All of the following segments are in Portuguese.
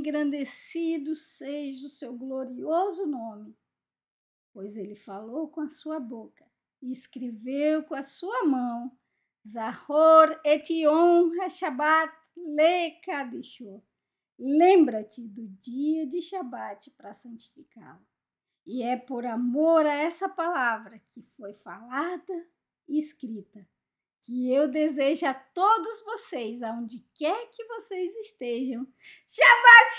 engrandecido seja o seu glorioso nome. Pois ele falou com a sua boca e escreveu com a sua mão: Zahor etion shabbat lekadishu. Lembra-te do dia de Shabat para santificá-lo. E é por amor a essa palavra que foi falada e escrita que eu desejo a todos vocês, aonde quer que vocês estejam. Shabbat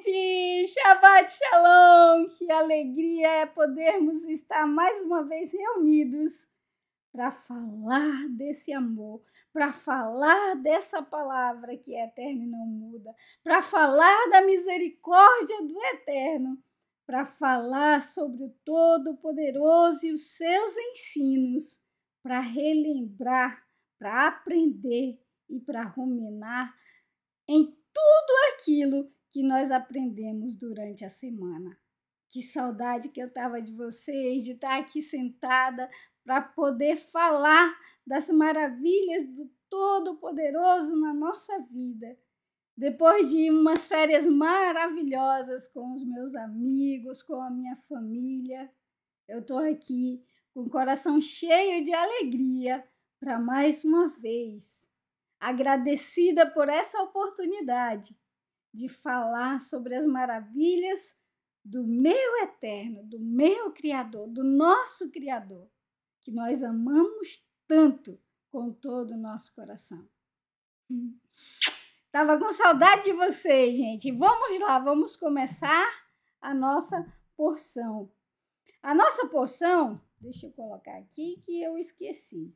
Shalom, gente! Shabbat Shalom! Que alegria é podermos estar mais uma vez reunidos para falar desse amor, para falar dessa palavra que é eterna e não muda, para falar da misericórdia do eterno, para falar sobre o Todo-Poderoso e os seus ensinos para relembrar, para aprender e para ruminar em tudo aquilo que nós aprendemos durante a semana. Que saudade que eu tava de vocês, de estar tá aqui sentada para poder falar das maravilhas do Todo-Poderoso na nossa vida. Depois de umas férias maravilhosas com os meus amigos, com a minha família, eu estou aqui com o coração cheio de alegria para mais uma vez, agradecida por essa oportunidade de falar sobre as maravilhas do meu eterno, do meu Criador, do nosso Criador, que nós amamos tanto com todo o nosso coração. Tava com saudade de vocês, gente. Vamos lá, vamos começar a nossa porção. A nossa porção Deixa eu colocar aqui que eu esqueci.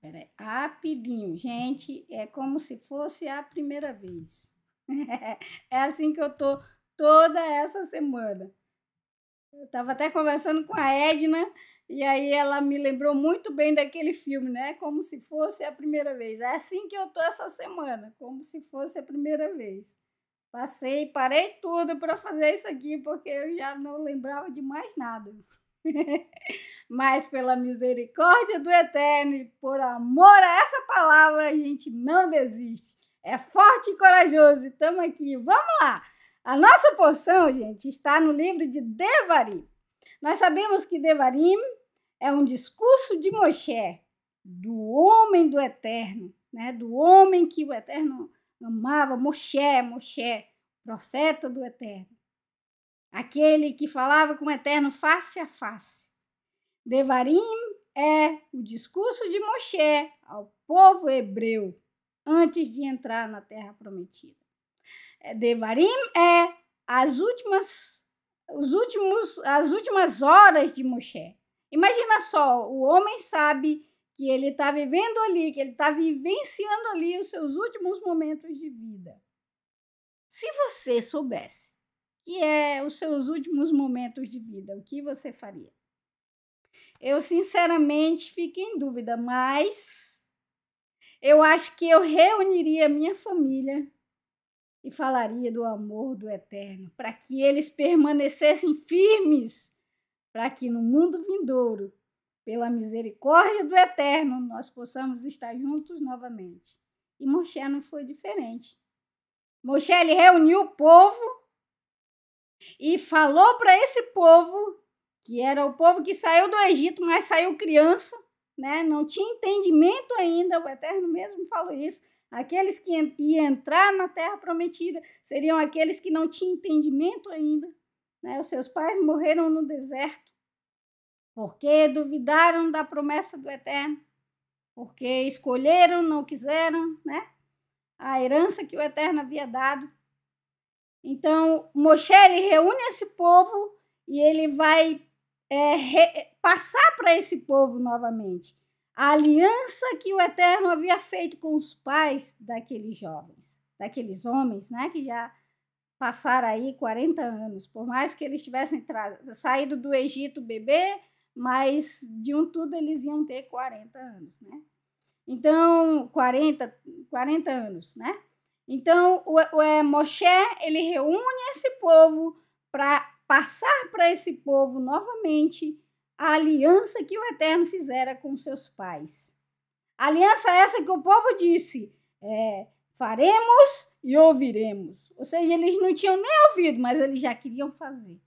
Pera aí, rapidinho, gente, é como se fosse a primeira vez. é assim que eu tô toda essa semana. Eu tava até conversando com a Edna e aí ela me lembrou muito bem daquele filme, né? Como se fosse a primeira vez. É assim que eu tô essa semana, como se fosse a primeira vez. Passei, parei tudo para fazer isso aqui, porque eu já não lembrava de mais nada. Mas pela misericórdia do Eterno, por amor a essa palavra, a gente não desiste. É forte e corajoso, estamos aqui. Vamos lá! A nossa porção, gente, está no livro de Devarim. Nós sabemos que Devarim é um discurso de Moshe, do homem do Eterno, né? do homem que o Eterno amava Moshe, Moshe, profeta do Eterno. Aquele que falava com o Eterno face a face. Devarim é o discurso de Moshe ao povo hebreu antes de entrar na terra prometida. É, Devarim é as últimas os últimos as últimas horas de Moshe. Imagina só, o homem sabe que ele está vivendo ali, que ele está vivenciando ali os seus últimos momentos de vida. Se você soubesse que é os seus últimos momentos de vida, o que você faria? Eu sinceramente fico em dúvida, mas eu acho que eu reuniria minha família e falaria do amor do eterno, para que eles permanecessem firmes, para que no mundo vindouro pela misericórdia do Eterno, nós possamos estar juntos novamente. E Moshe não foi diferente. Moshe ele reuniu o povo e falou para esse povo, que era o povo que saiu do Egito, mas saiu criança, né? não tinha entendimento ainda, o Eterno mesmo falou isso. Aqueles que iam entrar na terra prometida seriam aqueles que não tinham entendimento ainda. Né? Os seus pais morreram no deserto porque duvidaram da promessa do Eterno, porque escolheram, não quiseram, né? A herança que o Eterno havia dado. Então, Moshe ele reúne esse povo e ele vai é, re, passar para esse povo novamente a aliança que o Eterno havia feito com os pais daqueles jovens, daqueles homens, né, que já passaram aí 40 anos, por mais que eles tivessem saído do Egito bebê, mas de um tudo eles iam ter 40 anos, né? Então, 40, 40 anos, né? Então, o, o é, Moshe, ele reúne esse povo para passar para esse povo novamente a aliança que o Eterno fizera com seus pais. A aliança essa que o povo disse, é, faremos e ouviremos. Ou seja, eles não tinham nem ouvido, mas eles já queriam fazer,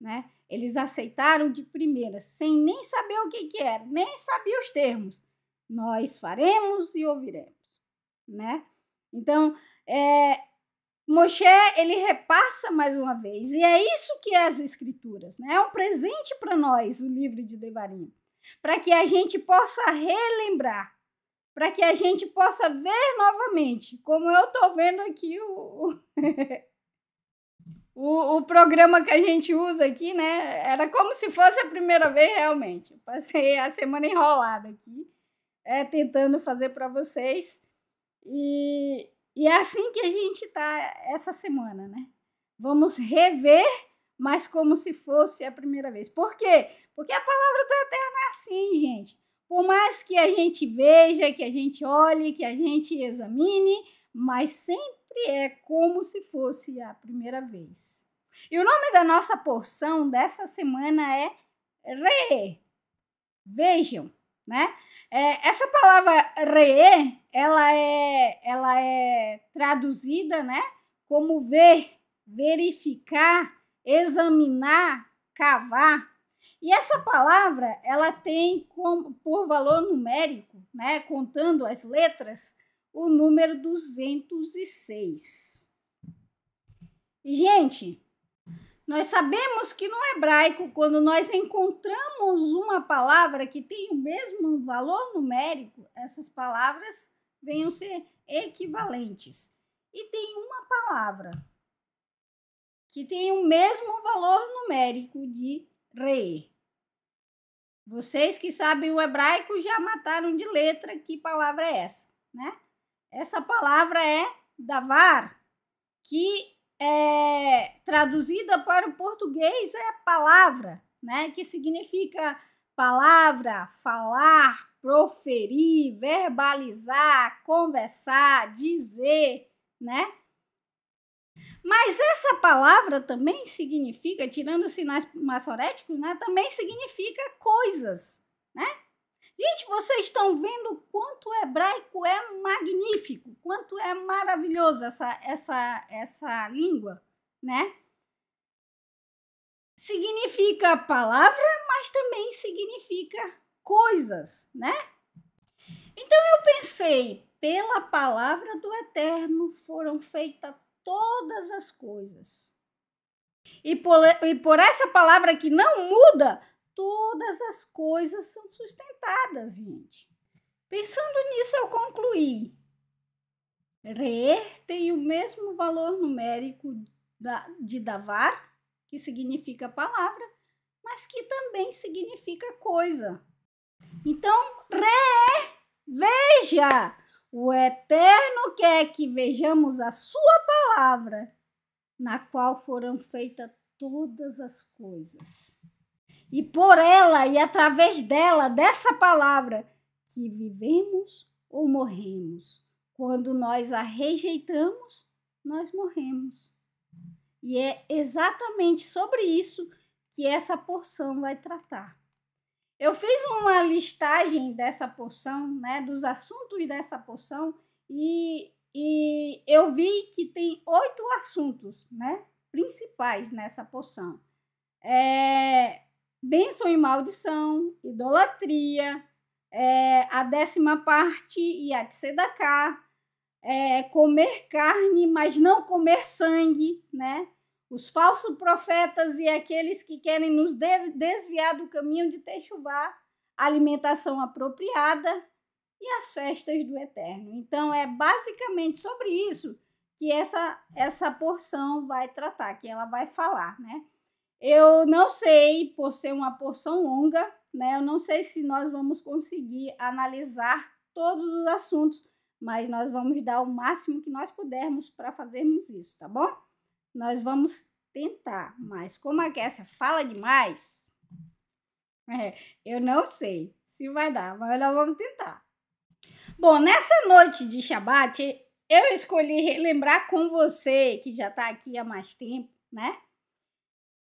né? Eles aceitaram de primeira, sem nem saber o que, que era, nem sabia os termos. Nós faremos e ouviremos, né? Então, é, Moshe, ele repassa mais uma vez, e é isso que é as escrituras, né? É um presente para nós, o livro de Devarim, para que a gente possa relembrar, para que a gente possa ver novamente, como eu estou vendo aqui o... o, o programa que a gente usa aqui, né? Era como se fosse a primeira vez, realmente. Eu passei a semana enrolada aqui, é, tentando fazer para vocês. E, e é assim que a gente tá essa semana, né? Vamos rever, mas como se fosse a primeira vez. Por quê? Porque a palavra do Eterno é assim, gente. Por mais que a gente veja, que a gente olhe, que a gente examine, mas sempre sempre é como se fosse a primeira vez. E o nome da nossa porção dessa semana é re. Vejam, né? É, essa palavra re, ela é, ela é traduzida, né? Como ver, verificar, examinar, cavar. E essa palavra, ela tem como, por valor numérico, né? Contando as letras, o número 206. Gente, nós sabemos que no hebraico, quando nós encontramos uma palavra que tem o mesmo valor numérico, essas palavras venham ser equivalentes. E tem uma palavra que tem o mesmo valor numérico de re. Vocês que sabem o hebraico já mataram de letra que palavra é essa, né? Essa palavra é davar, que é traduzida para o português é palavra, né? Que significa palavra, falar, proferir, verbalizar, conversar, dizer, né? Mas essa palavra também significa, tirando os sinais maçoréticos, né, também significa coisas, né? Gente, vocês estão vendo quanto o hebraico é magnífico, quanto é maravilhoso essa, essa, essa língua, né? Significa palavra, mas também significa coisas, né? Então eu pensei, pela palavra do Eterno foram feitas todas as coisas. E por, e por essa palavra que não muda, Todas as coisas são sustentadas, gente. Pensando nisso, eu concluí. Re tem o mesmo valor numérico de davar, que significa palavra, mas que também significa coisa. Então, re, veja! O Eterno quer que vejamos a Sua palavra, na qual foram feitas todas as coisas e por ela e através dela, dessa palavra, que vivemos ou morremos. Quando nós a rejeitamos, nós morremos. E é exatamente sobre isso que essa porção vai tratar. Eu fiz uma listagem dessa porção, né, dos assuntos dessa porção, e, e eu vi que tem oito assuntos né, principais nessa porção. É, bênção e maldição, idolatria, é, a décima parte e a tzedaká, é, comer carne, mas não comer sangue, né? Os falsos profetas e aqueles que querem nos desviar do caminho de Techuvá, alimentação apropriada e as festas do eterno. Então é basicamente sobre isso que essa essa porção vai tratar, que ela vai falar, né? Eu não sei, por ser uma porção longa, né? Eu não sei se nós vamos conseguir analisar todos os assuntos, mas nós vamos dar o máximo que nós pudermos para fazermos isso, tá bom? Nós vamos tentar, mas como a Kessia fala demais, é, eu não sei se vai dar, mas nós vamos tentar. Bom, nessa noite de Shabat, eu escolhi relembrar com você que já está aqui há mais tempo, né?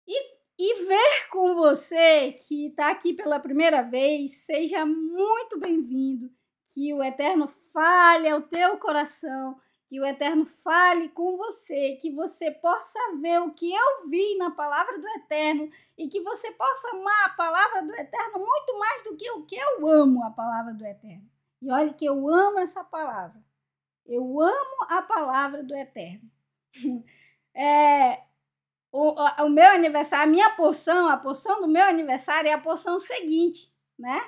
E, e ver com você que está aqui pela primeira vez, seja muito bem-vindo. Que o Eterno fale ao teu coração, que o Eterno fale com você, que você possa ver o que eu vi na palavra do Eterno e que você possa amar a palavra do Eterno muito mais do que o que eu amo a palavra do Eterno. E olha que eu amo essa palavra. Eu amo a palavra do Eterno. é, o, o, meu aniversário, a minha porção, a porção do meu aniversário é a porção seguinte, né?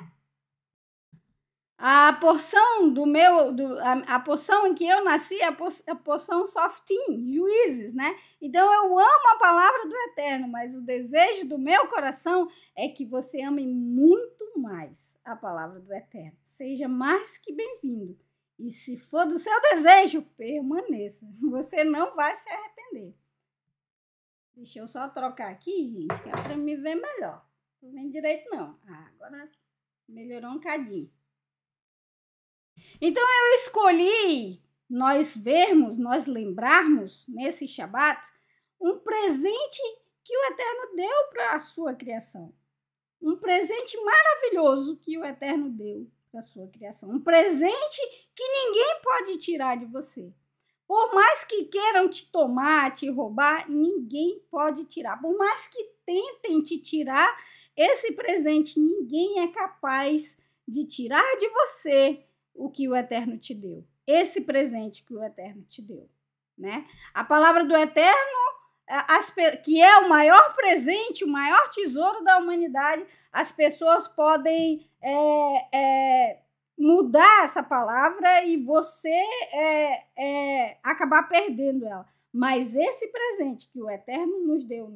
A porção do meu, do, a, a, porção em que eu nasci é a, por, é a porção softin juízes, né? Então eu amo a palavra do Eterno, mas o desejo do meu coração é que você ame muito mais a palavra do Eterno. Seja mais que bem-vindo. E se for do seu desejo, permaneça. Você não vai se arrepender. Deixa eu só trocar aqui, gente, que é pra me ver melhor. Não vem direito, não. Ah, agora melhorou um cadinho. Então, eu escolhi nós vermos, nós lembrarmos, nesse Shabat, um presente que o Eterno deu para a sua criação. Um presente maravilhoso que o Eterno deu para a sua criação. Um presente que ninguém pode tirar de você. Por mais que queiram te tomar, te roubar, ninguém pode tirar. Por mais que tentem te tirar esse presente, ninguém é capaz de tirar de você o que o Eterno te deu. Esse presente que o Eterno te deu, né? A palavra do Eterno é, que é o maior presente, o maior tesouro da humanidade, as pessoas podem é, é, mudar essa palavra e você é, é, acabar perdendo ela. Mas esse presente que o Eterno nos deu,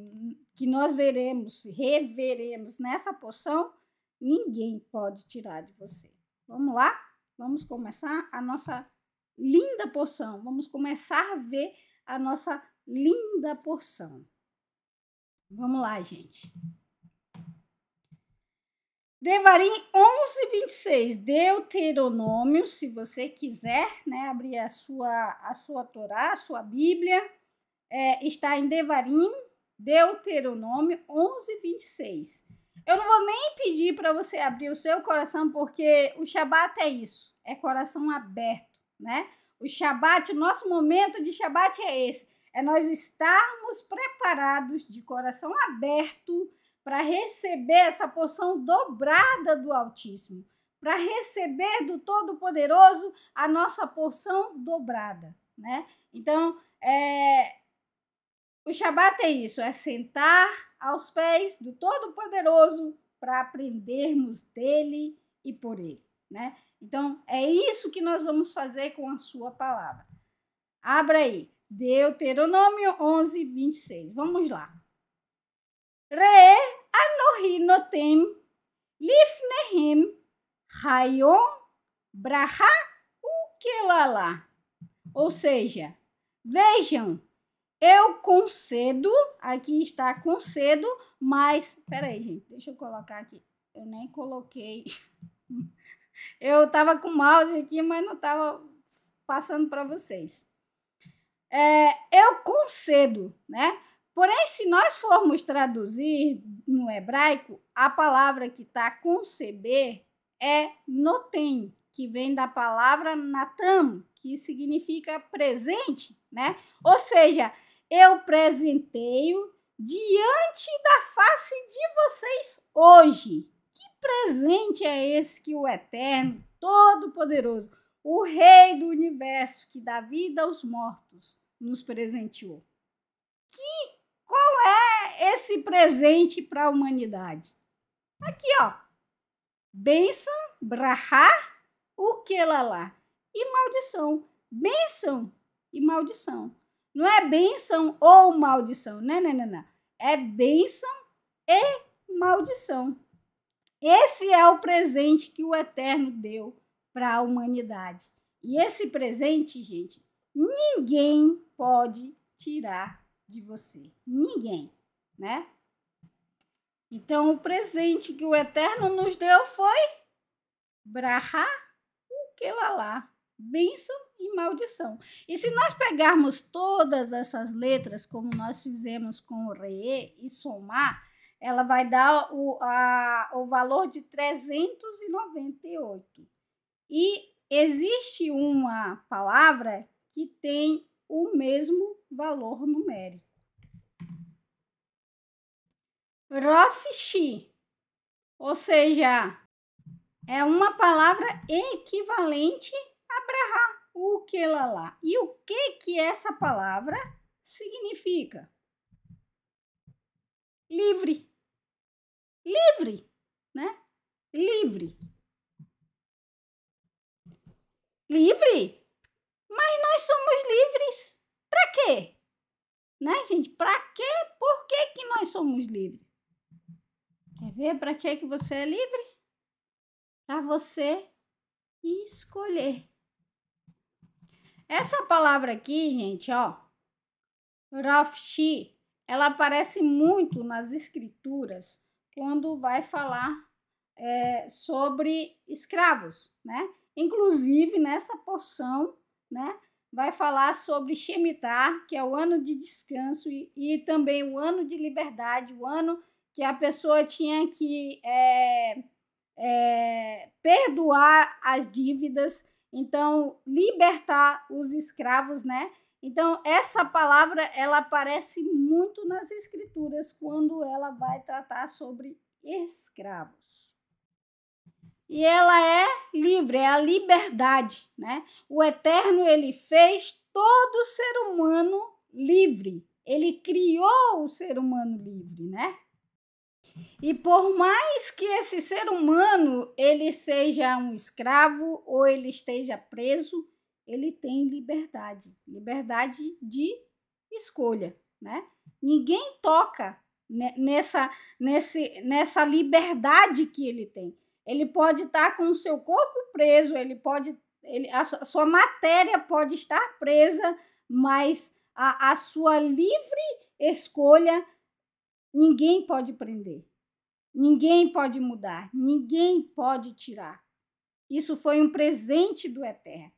que nós veremos, reveremos nessa poção, ninguém pode tirar de você. Vamos lá? Vamos começar a nossa linda porção. Vamos começar a ver a nossa linda porção. Vamos lá, gente. Devarim 26, Deuteronômio, se você quiser, né, abrir a sua a sua Torá, a sua Bíblia, é, está em Devarim, Deuteronômio 26. Eu não vou nem pedir para você abrir o seu coração, porque o Shabat é isso, é coração aberto, né? O Shabat, o nosso momento de Shabat é esse, é nós estarmos preparados de coração aberto para receber essa porção dobrada do Altíssimo, para receber do Todo-Poderoso a nossa porção dobrada, né? Então, é, o Shabat é isso, é sentar aos pés do Todo-Poderoso para aprendermos dele e por ele, né? Então, é isso que nós vamos fazer com a sua palavra. Abra aí, Deuteronômio 11, 26. Vamos lá. ראה אלוהי נותן לפניהם hayom braha ukelala. Ou seja, vejam, eu concedo, aqui está concedo, mas, peraí, gente, deixa eu colocar aqui. Eu nem coloquei. eu estava com o mouse aqui, mas não estava passando para vocês. É, eu concedo, né? Porém, se nós formos traduzir no hebraico, a palavra que está conceber é notem, que vem da palavra natam, que significa presente, né? Ou seja, eu presenteio diante da face de vocês hoje. Que presente é esse que o Eterno, Todo-Poderoso, o Rei do Universo, que dá vida aos mortos, nos presenteou? Que qual é esse presente para a humanidade? Aqui, ó. Bênção, brahá, o que lá lá? E maldição. Bênção e maldição. Não é bênção ou maldição. né, né, né, né? É bênção e maldição. Esse é o presente que o Eterno deu para a humanidade. E esse presente, gente, ninguém pode tirar de você. Ninguém, né? Então, o presente que o Eterno nos deu foi Braha o que lá lá, bênção e maldição. E se nós pegarmos todas essas letras, como nós fizemos com o re e somar, ela vai dar o, a, o valor de 398. E existe uma palavra que tem o mesmo valor numérico. Rofshi, ou seja, é uma palavra equivalente a brahá, o que lá. E o que que essa palavra significa? Livre. Livre, né? Livre. Livre? Mas nós somos livres. Pra quê? Né, gente? Pra quê? Por que, que nós somos livres? Quer ver pra que, que você é livre? Pra você escolher. Essa palavra aqui, gente, ó, Rafshi, ela aparece muito nas escrituras quando vai falar é, sobre escravos, né? Inclusive nessa porção, né? vai falar sobre Shemitar, que é o ano de descanso e, e, também o ano de liberdade, o ano que a pessoa tinha que é, é, perdoar as dívidas, então libertar os escravos, né? Então essa palavra ela aparece muito nas escrituras quando ela vai tratar sobre escravos e ela é livre, é a liberdade, né? O Eterno ele fez todo ser humano livre. Ele criou o ser humano livre, né? E por mais que esse ser humano ele seja um escravo ou ele esteja preso, ele tem liberdade, liberdade de escolha, né? Ninguém toca nessa, nesse, nessa liberdade que ele tem. Ele pode estar tá com o seu corpo preso, ele pode, ele, a sua matéria pode estar presa, mas a, a sua livre escolha ninguém pode prender, ninguém pode mudar, ninguém pode tirar. Isso foi um presente do Eterno.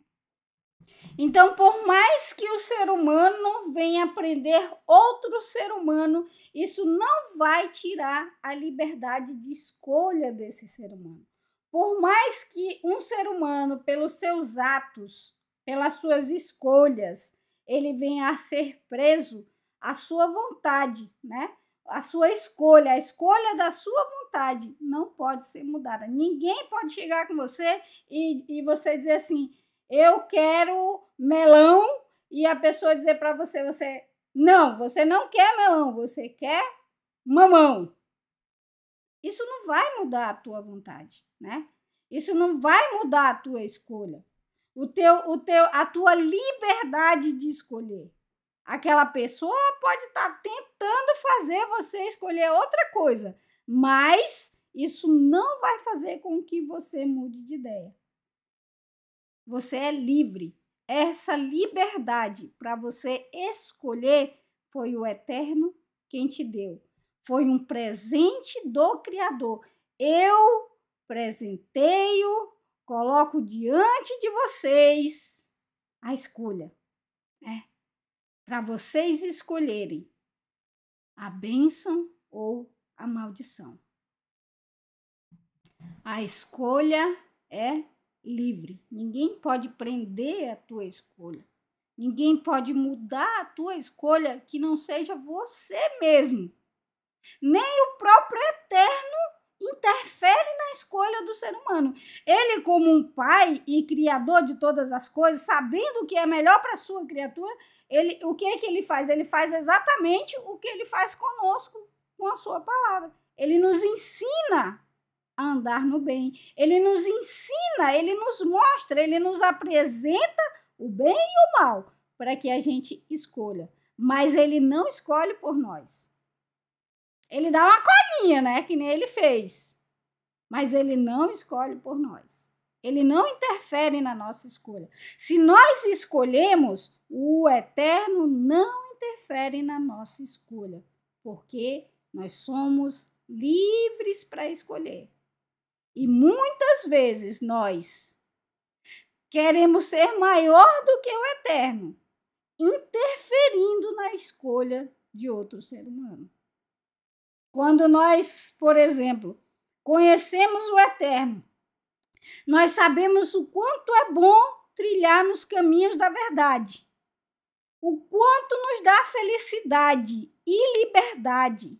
Então, por mais que o ser humano venha aprender outro ser humano, isso não vai tirar a liberdade de escolha desse ser humano. Por mais que um ser humano, pelos seus atos, pelas suas escolhas, ele venha a ser preso a sua vontade, né? A sua escolha, a escolha da sua vontade não pode ser mudada. Ninguém pode chegar com você e, e você dizer assim: eu quero melão, e a pessoa dizer para você, você não, você não quer melão, você quer mamão. Isso não vai mudar a tua vontade, né? Isso não vai mudar a tua escolha. O teu, o teu, a tua liberdade de escolher. Aquela pessoa pode estar tá tentando fazer você escolher outra coisa, mas isso não vai fazer com que você mude de ideia. Você é livre. Essa liberdade para você escolher foi o Eterno quem te deu. Foi um presente do Criador. Eu presenteio, coloco diante de vocês a escolha. É, para vocês escolherem a bênção ou a maldição. A escolha é livre. Ninguém pode prender a tua escolha. Ninguém pode mudar a tua escolha que não seja você mesmo. Nem o próprio Eterno interfere na escolha do ser humano. Ele, como um pai e criador de todas as coisas, sabendo o que é melhor para a sua criatura, ele, o que é que ele faz? Ele faz exatamente o que ele faz conosco com a sua palavra. Ele nos ensina a andar no bem. Ele nos ensina, ele nos mostra, ele nos apresenta o bem e o mal para que a gente escolha. Mas ele não escolhe por nós. Ele dá uma colinha, né? Que nem ele fez. Mas ele não escolhe por nós. Ele não interfere na nossa escolha. Se nós escolhemos, o eterno não interfere na nossa escolha, porque nós somos livres para escolher. E muitas vezes nós queremos ser maior do que o eterno, interferindo na escolha de outro ser humano. Quando nós, por exemplo, conhecemos o eterno, nós sabemos o quanto é bom trilhar nos caminhos da verdade, o quanto nos dá felicidade e liberdade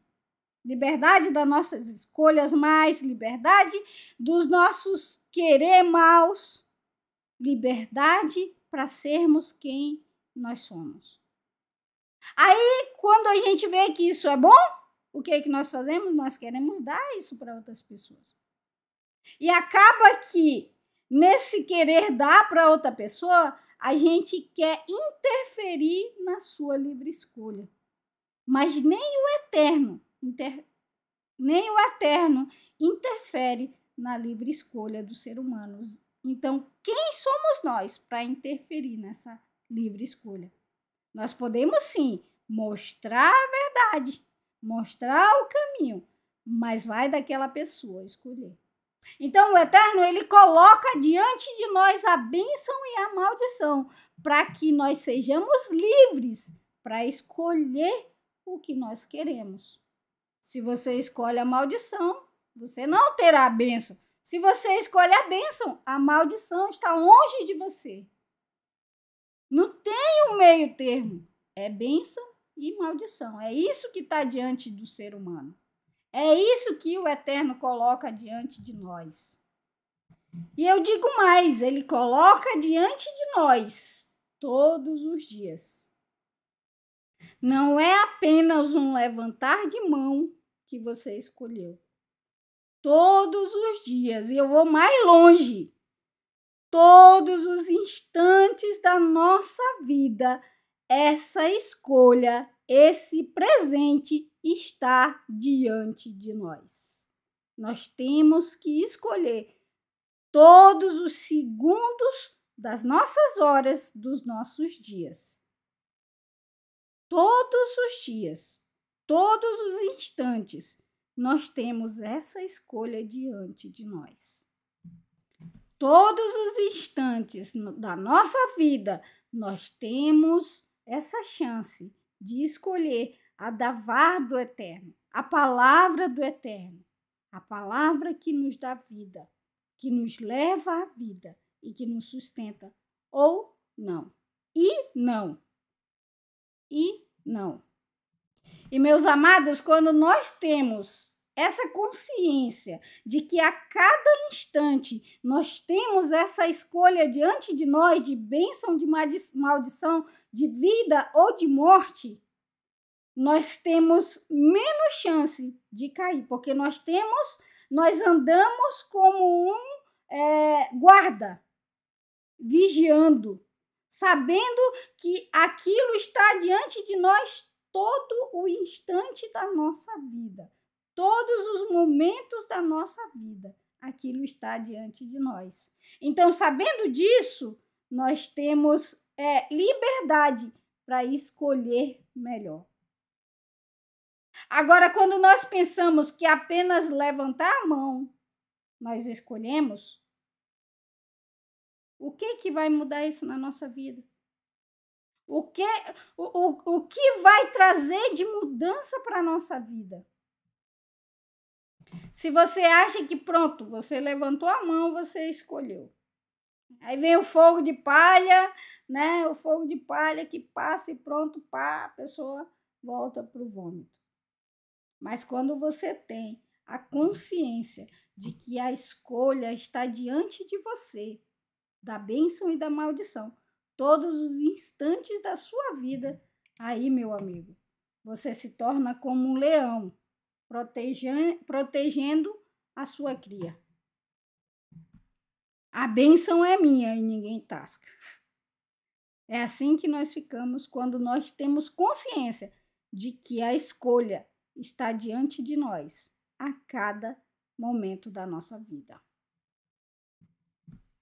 liberdade das nossas escolhas mais, liberdade dos nossos querer maus, liberdade para sermos quem nós somos. Aí, quando a gente vê que isso é bom, o que é que nós fazemos? Nós queremos dar isso para outras pessoas. E acaba que, nesse querer dar para outra pessoa, a gente quer interferir na sua livre escolha. Mas nem o eterno inter... nem o eterno interfere na livre escolha dos seres humanos. Então, quem somos nós para interferir nessa livre escolha? Nós podemos sim mostrar a verdade, mostrar o caminho, mas vai daquela pessoa escolher. Então, o Eterno, ele coloca diante de nós a bênção e a maldição, para que nós sejamos livres para escolher o que nós queremos. Se você escolhe a maldição, você não terá a bênção. Se você escolhe a bênção, a maldição está longe de você. Não tem um meio termo. É bênção e maldição. É isso que está diante do ser humano. É isso que o Eterno coloca diante de nós. E eu digo mais: ele coloca diante de nós todos os dias. Não é apenas um levantar de mão que você escolheu. Todos os dias, e eu vou mais longe, todos os instantes da nossa vida, essa escolha, esse presente está diante de nós. Nós temos que escolher todos os segundos das nossas horas, dos nossos dias. Todos os dias, todos os instantes, nós temos essa escolha diante de nós. Todos os instantes da nossa vida, nós temos essa chance de escolher a davar do eterno, a palavra do eterno, a palavra que nos dá vida, que nos leva à vida e que nos sustenta ou não. E não e não. E meus amados, quando nós temos essa consciência de que a cada instante nós temos essa escolha diante de nós de bênção, de maldição, de vida ou de morte, nós temos menos chance de cair, porque nós temos, nós andamos como um é, guarda, vigiando, sabendo que aquilo está diante de nós todo o instante da nossa vida, todos os momentos da nossa vida, aquilo está diante de nós. Então, sabendo disso, nós temos é, liberdade para escolher melhor. Agora, quando nós pensamos que apenas levantar a mão nós escolhemos, o que que vai mudar isso na nossa vida? O que, o, o, o que vai trazer de mudança para a nossa vida? Se você acha que pronto, você levantou a mão, você escolheu. Aí vem o fogo de palha, né? O fogo de palha que passa e pronto, pá, a pessoa volta para o vômito. Mas quando você tem a consciência de que a escolha está diante de você, da bênção e da maldição, todos os instantes da sua vida. Aí, meu amigo, você se torna como um leão, protegendo a sua cria. A bênção é minha e ninguém tasca. É assim que nós ficamos quando nós temos consciência de que a escolha está diante de nós a cada momento da nossa vida.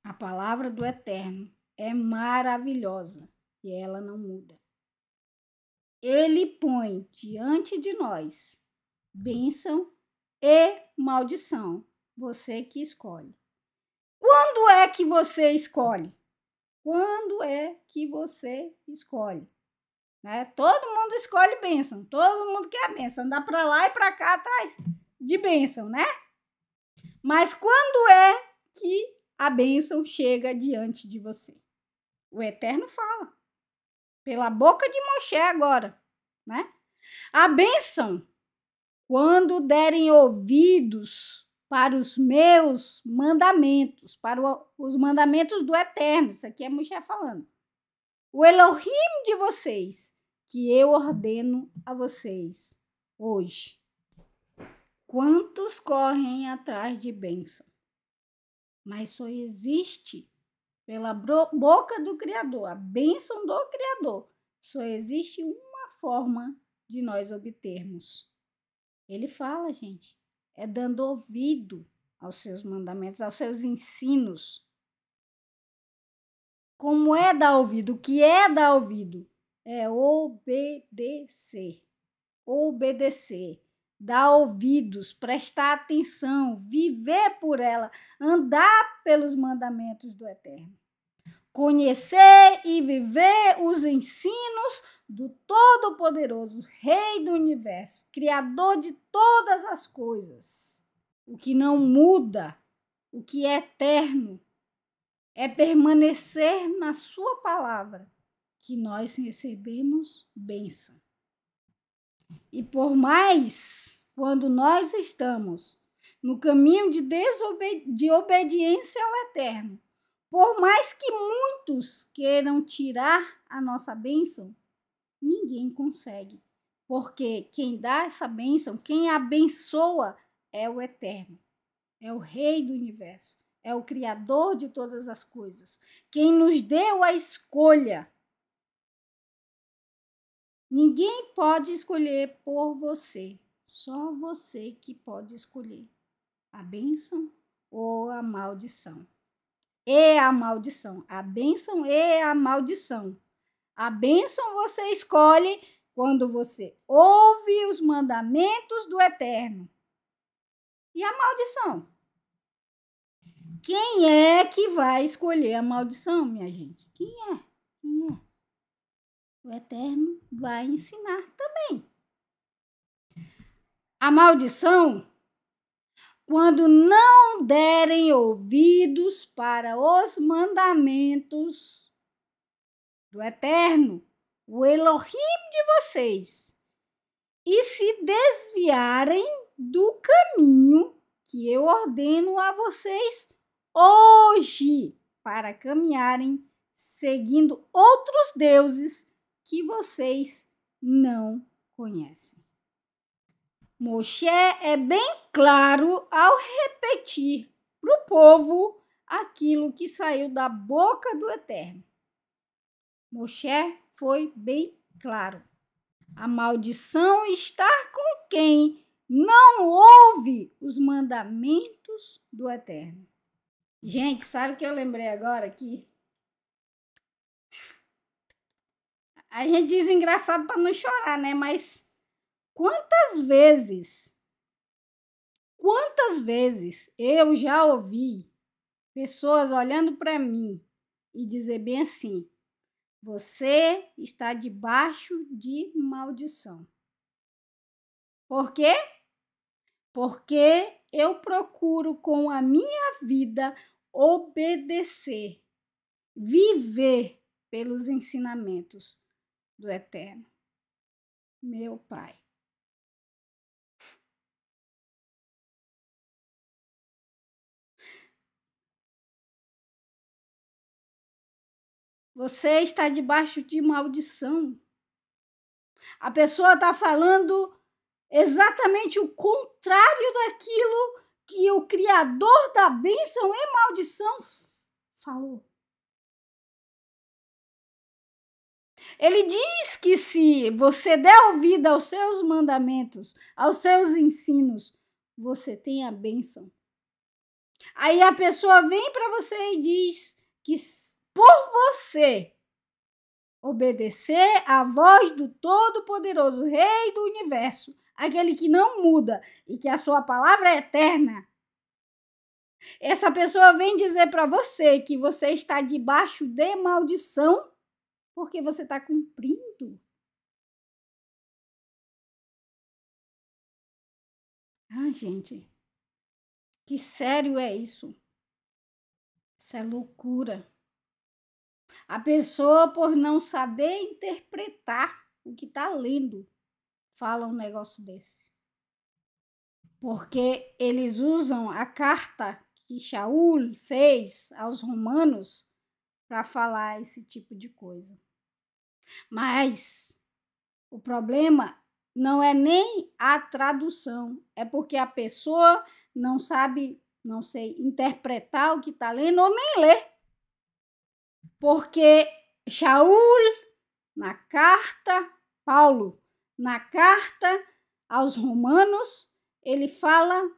A palavra do Eterno é maravilhosa e ela não muda. Ele põe diante de nós bênção e maldição, você que escolhe. Quando é que você escolhe? Quando é que você escolhe? Né? Todo mundo escolhe bênção, todo mundo quer bênção, dá para lá e para cá atrás de bênção, né? Mas quando é que a bênção chega diante de você. O Eterno fala. Pela boca de Moshe agora, né? A bênção, quando derem ouvidos para os meus mandamentos, para os mandamentos do Eterno, isso aqui é Moshe falando. O Elohim de vocês, que eu ordeno a vocês hoje. Quantos correm atrás de bênção? mas só existe pela boca do Criador, a bênção do Criador. Só existe uma forma de nós obtermos. Ele fala, gente, é dando ouvido aos seus mandamentos, aos seus ensinos. Como é dar ouvido? O que é dar ouvido? É obedecer. Obedecer dar ouvidos, prestar atenção, viver por ela, andar pelos mandamentos do Eterno. Conhecer e viver os ensinos do Todo-Poderoso, Rei do Universo, Criador de todas as coisas. O que não muda, o que é eterno, é permanecer na Sua palavra, que nós recebemos bênção. E por mais quando nós estamos no caminho de, desobedi de obediência ao Eterno, por mais que muitos queiram tirar a nossa bênção, ninguém consegue. Porque quem dá essa bênção, quem abençoa, é o Eterno, é o Rei do universo, é o Criador de todas as coisas. Quem nos deu a escolha Ninguém pode escolher por você, só você que pode escolher a bênção ou a maldição. E a maldição, a bênção e a maldição. A bênção você escolhe quando você ouve os mandamentos do Eterno. E a maldição? Quem é que vai escolher a maldição, minha gente? Quem é? o Eterno vai ensinar também. A maldição, quando não derem ouvidos para os mandamentos do Eterno, o Elohim de vocês, e se desviarem do caminho que eu ordeno a vocês hoje para caminharem seguindo outros deuses que vocês não conhecem. Moshe é bem claro ao repetir para o povo aquilo que saiu da boca do Eterno. Moshe foi bem claro. A maldição está com quem não ouve os mandamentos do Eterno. Gente, sabe o que eu lembrei agora aqui? a gente diz engraçado para não chorar, né? Mas quantas vezes, quantas vezes eu já ouvi pessoas olhando para mim e dizer bem assim: você está debaixo de maldição. Por quê? Porque eu procuro com a minha vida obedecer, viver pelos ensinamentos do Eterno. Meu Pai. Você está debaixo de maldição. A pessoa está falando exatamente o contrário daquilo que o Criador da bênção e maldição falou. Ele diz que se você der ouvido aos seus mandamentos, aos seus ensinos, você tem a bênção. Aí a pessoa vem para você e diz que por você obedecer à voz do Todo-Poderoso, Rei do Universo, aquele que não muda e que a sua palavra é eterna. Essa pessoa vem dizer para você que você está debaixo de maldição porque você está cumprindo. Ah, gente, que sério é isso? Isso é loucura. A pessoa, por não saber interpretar o que está lendo, fala um negócio desse. Porque eles usam a carta que Shaul fez aos romanos para falar esse tipo de coisa. Mas o problema não é nem a tradução, é porque a pessoa não sabe, não sei, interpretar o que está lendo ou nem ler. Porque Shaul, na carta, Paulo, na carta aos Romanos, ele fala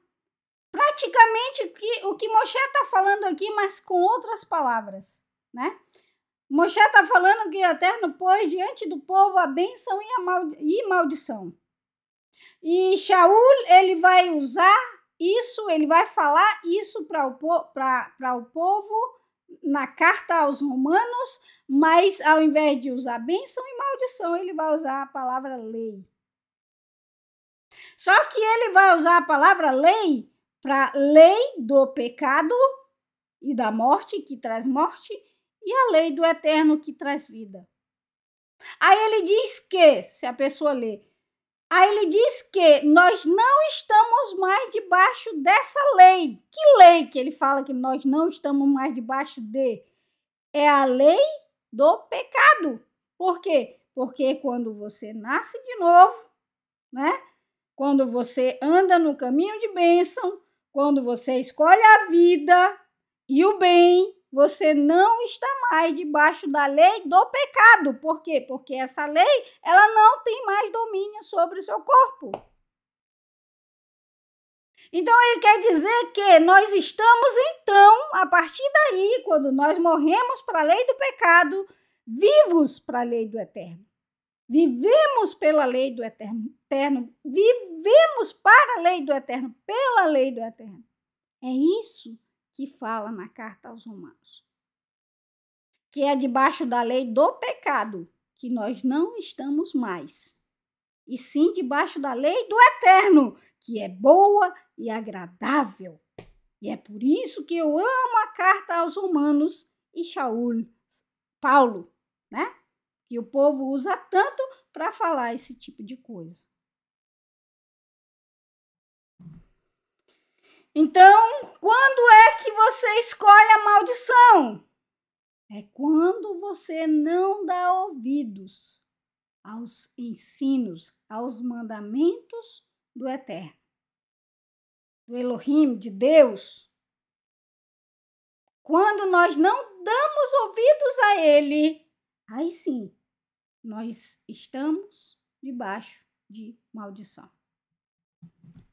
praticamente o que, o que Moshe está falando aqui, mas com outras palavras, né? Moshe está falando que o Eterno pôs diante do povo a bênção e, a maldi e maldição. E Shaul, ele vai usar isso, ele vai falar isso para o, po o povo na carta aos romanos, mas ao invés de usar bênção e maldição, ele vai usar a palavra lei. Só que ele vai usar a palavra lei para lei do pecado e da morte, que traz morte, e a lei do eterno que traz vida. Aí ele diz que, se a pessoa ler, aí ele diz que nós não estamos mais debaixo dessa lei. Que lei que ele fala que nós não estamos mais debaixo de? É a lei do pecado. Por quê? Porque quando você nasce de novo, né? Quando você anda no caminho de bênção, quando você escolhe a vida e o bem, você não está mais debaixo da lei do pecado. Por quê? Porque essa lei, ela não tem mais domínio sobre o seu corpo. Então ele quer dizer que nós estamos então, a partir daí, quando nós morremos para a lei do pecado, vivos para a lei do eterno. Vivemos pela lei do eterno, vivemos para a lei do eterno, pela lei do eterno. É isso que fala na carta aos Romanos. Que é debaixo da lei do pecado que nós não estamos mais, e sim debaixo da lei do eterno, que é boa e agradável. E é por isso que eu amo a carta aos Romanos e Shaul, Paulo, né? Que o povo usa tanto para falar esse tipo de coisa. Então, quando é que você escolhe a maldição? É quando você não dá ouvidos aos ensinos, aos mandamentos do Eterno, do Elohim, de Deus. Quando nós não damos ouvidos a Ele, aí sim, nós estamos debaixo de maldição.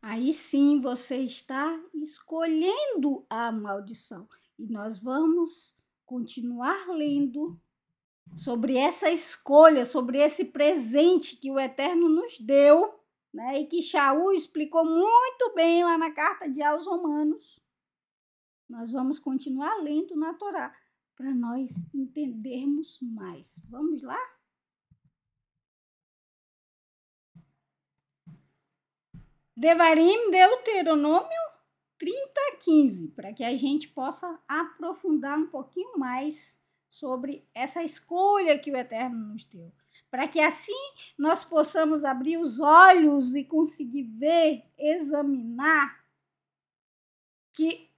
Aí sim você está escolhendo a maldição. E nós vamos continuar lendo sobre essa escolha, sobre esse presente que o Eterno nos deu, né? E que Shaul explicou muito bem lá na carta de aos Romanos. Nós vamos continuar lendo na Torá para nós entendermos mais. Vamos lá? Devarim, Deuteronômio 30, 15, para que a gente possa aprofundar um pouquinho mais sobre essa escolha que o Eterno nos deu. Para que assim nós possamos abrir os olhos e conseguir ver, examinar que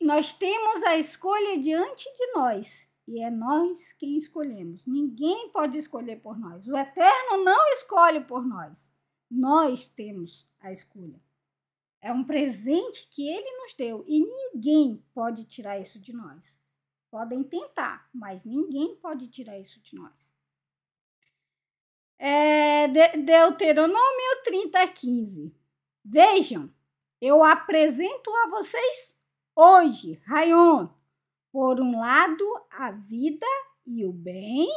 nós temos a escolha diante de nós e é nós quem escolhemos. Ninguém pode escolher por nós. O Eterno não escolhe por nós. Nós temos a escolha. É um presente que ele nos deu e ninguém pode tirar isso de nós. Podem tentar, mas ninguém pode tirar isso de nós. É, Deuteronômio 30, 15. Vejam, eu apresento a vocês hoje, Rayon, por um lado a vida e o bem,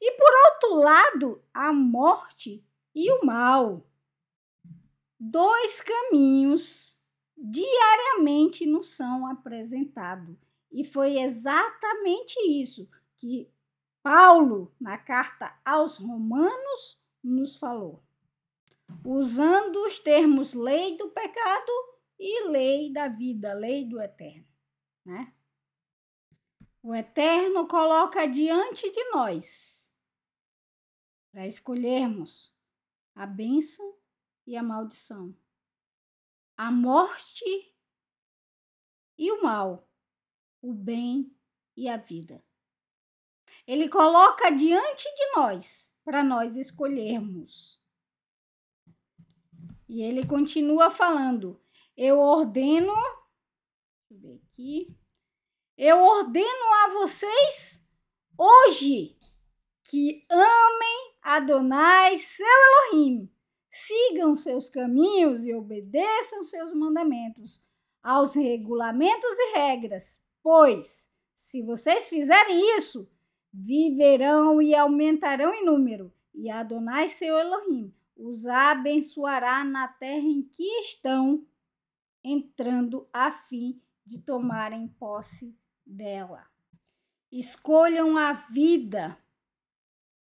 e por outro lado a morte e o mal. Dois caminhos diariamente nos são apresentados. E foi exatamente isso que Paulo, na carta aos Romanos, nos falou, usando os termos lei do pecado e lei da vida, lei do eterno. Né? O eterno coloca diante de nós para escolhermos a bênção e a maldição, a morte e o mal, o bem e a vida. Ele coloca diante de nós para nós escolhermos. E ele continua falando: Eu ordeno, deixa eu ver aqui, eu ordeno a vocês hoje que amem Adonai, seu Elohim, sigam seus caminhos e obedeçam seus mandamentos, aos regulamentos e regras, pois, se vocês fizerem isso, viverão e aumentarão em número, e Adonai, seu Elohim, os abençoará na terra em que estão entrando a fim de tomarem posse dela. Escolham a vida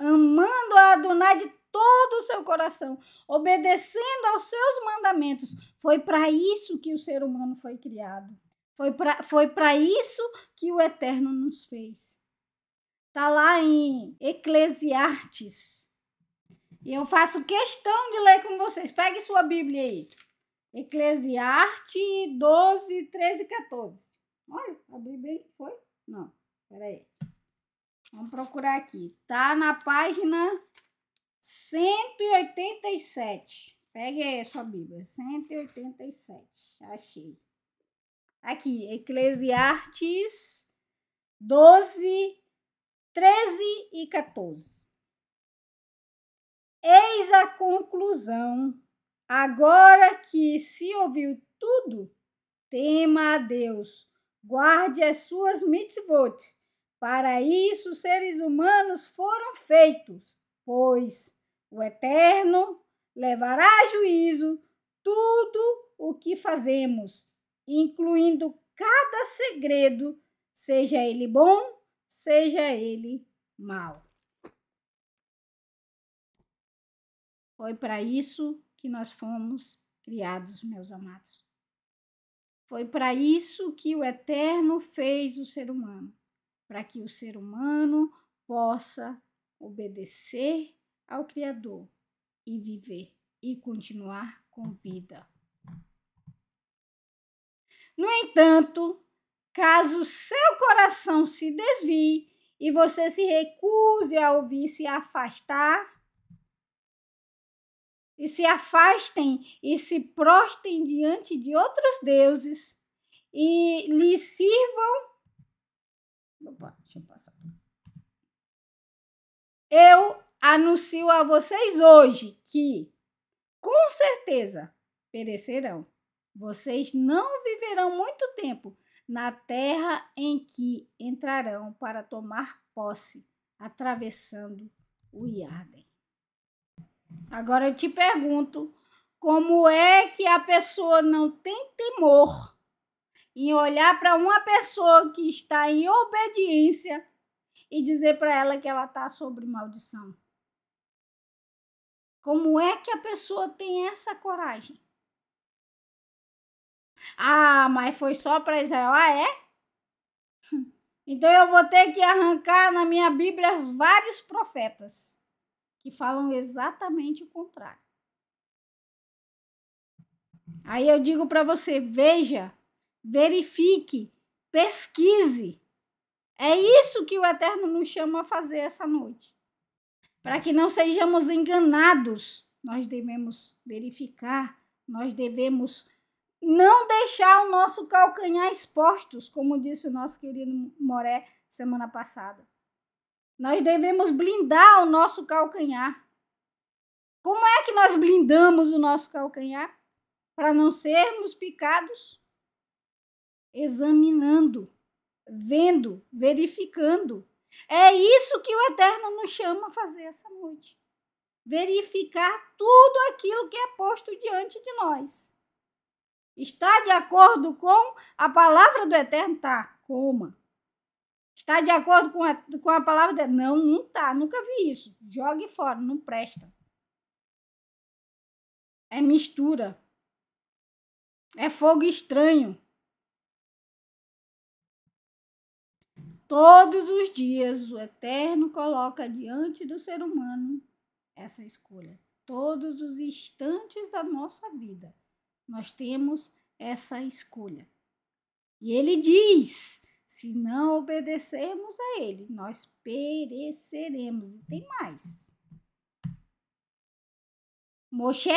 amando a Adonai de todo o seu coração, obedecendo aos seus mandamentos. Foi para isso que o ser humano foi criado. Foi para foi isso que o Eterno nos fez. Está lá em Eclesiastes. E eu faço questão de ler com vocês. Pegue sua Bíblia aí. Eclesiastes 12, 13 e 14. Olha, abri bem. Foi? Não, peraí. Vamos procurar aqui. Tá na página 187. Pegue aí a sua Bíblia. 187. Achei. Aqui, Eclesiastes 12, 13 e 14. Eis a conclusão. Agora que se ouviu tudo, tema a Deus, guarde as suas mitzvot para isso os seres humanos foram feitos, pois o Eterno levará a juízo tudo o que fazemos, incluindo cada segredo, seja ele bom, seja ele mal. Foi para isso que nós fomos criados, meus amados. Foi para isso que o Eterno fez o ser humano para que o ser humano possa obedecer ao Criador e viver e continuar com vida. No entanto, caso seu coração se desvie e você se recuse a ouvir, se afastar, e se afastem e se prostem diante de outros deuses e lhes sirvam Opa, deixa eu passar. Eu anuncio a vocês hoje que, com certeza, perecerão. Vocês não viverão muito tempo na terra em que entrarão para tomar posse, atravessando o Iarden. Agora eu te pergunto, como é que a pessoa não tem temor em olhar para uma pessoa que está em obediência e dizer para ela que ela está sobre maldição. Como é que a pessoa tem essa coragem? Ah, mas foi só para Israel. Ah, é? Então eu vou ter que arrancar na minha Bíblia vários profetas que falam exatamente o contrário. Aí eu digo para você: veja verifique, pesquise. É isso que o Eterno nos chama a fazer essa noite. Para que não sejamos enganados, nós devemos verificar, nós devemos não deixar o nosso calcanhar expostos, como disse o nosso querido Moré semana passada. Nós devemos blindar o nosso calcanhar. Como é que nós blindamos o nosso calcanhar? Para não sermos picados examinando, vendo, verificando. É isso que o Eterno nos chama a fazer essa noite. Verificar tudo aquilo que é posto diante de nós. Está de acordo com a palavra do Eterno? Tá. Coma. Está de acordo com a, com a palavra do Eterno? Não, não está. Nunca vi isso. Jogue fora, não presta. É mistura. É fogo estranho. Todos os dias o Eterno coloca diante do ser humano essa escolha. Todos os instantes da nossa vida, nós temos essa escolha. E ele diz: se não obedecermos a ele, nós pereceremos. E tem mais. Moshe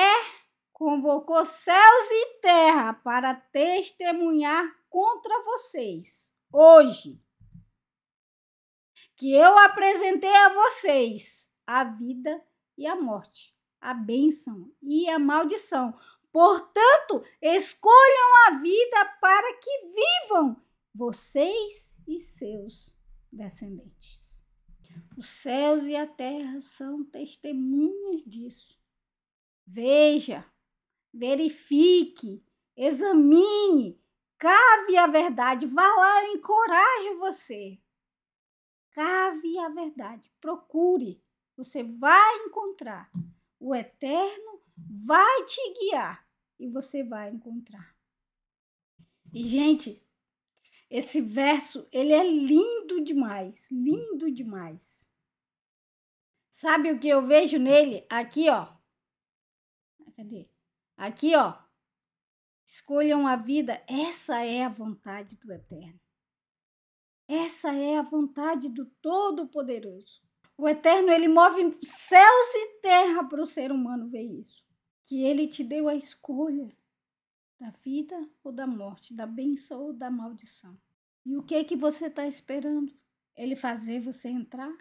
convocou céus e terra para testemunhar contra vocês hoje que eu apresentei a vocês a vida e a morte, a bênção e a maldição. Portanto, escolham a vida para que vivam vocês e seus descendentes. Os céus e a terra são testemunhas disso. Veja, verifique, examine, cave a verdade, vá lá, eu encorajo você via a verdade. Procure, você vai encontrar. O Eterno vai te guiar e você vai encontrar. E gente, esse verso, ele é lindo demais, lindo demais. Sabe o que eu vejo nele? Aqui, ó. Ah, cadê? Aqui, ó. Escolham a vida, essa é a vontade do Eterno. Essa é a vontade do Todo-Poderoso. O Eterno, ele move céus e terra para o ser humano ver isso. Que ele te deu a escolha da vida ou da morte, da benção ou da maldição. E o que é que você está esperando? Ele fazer você entrar?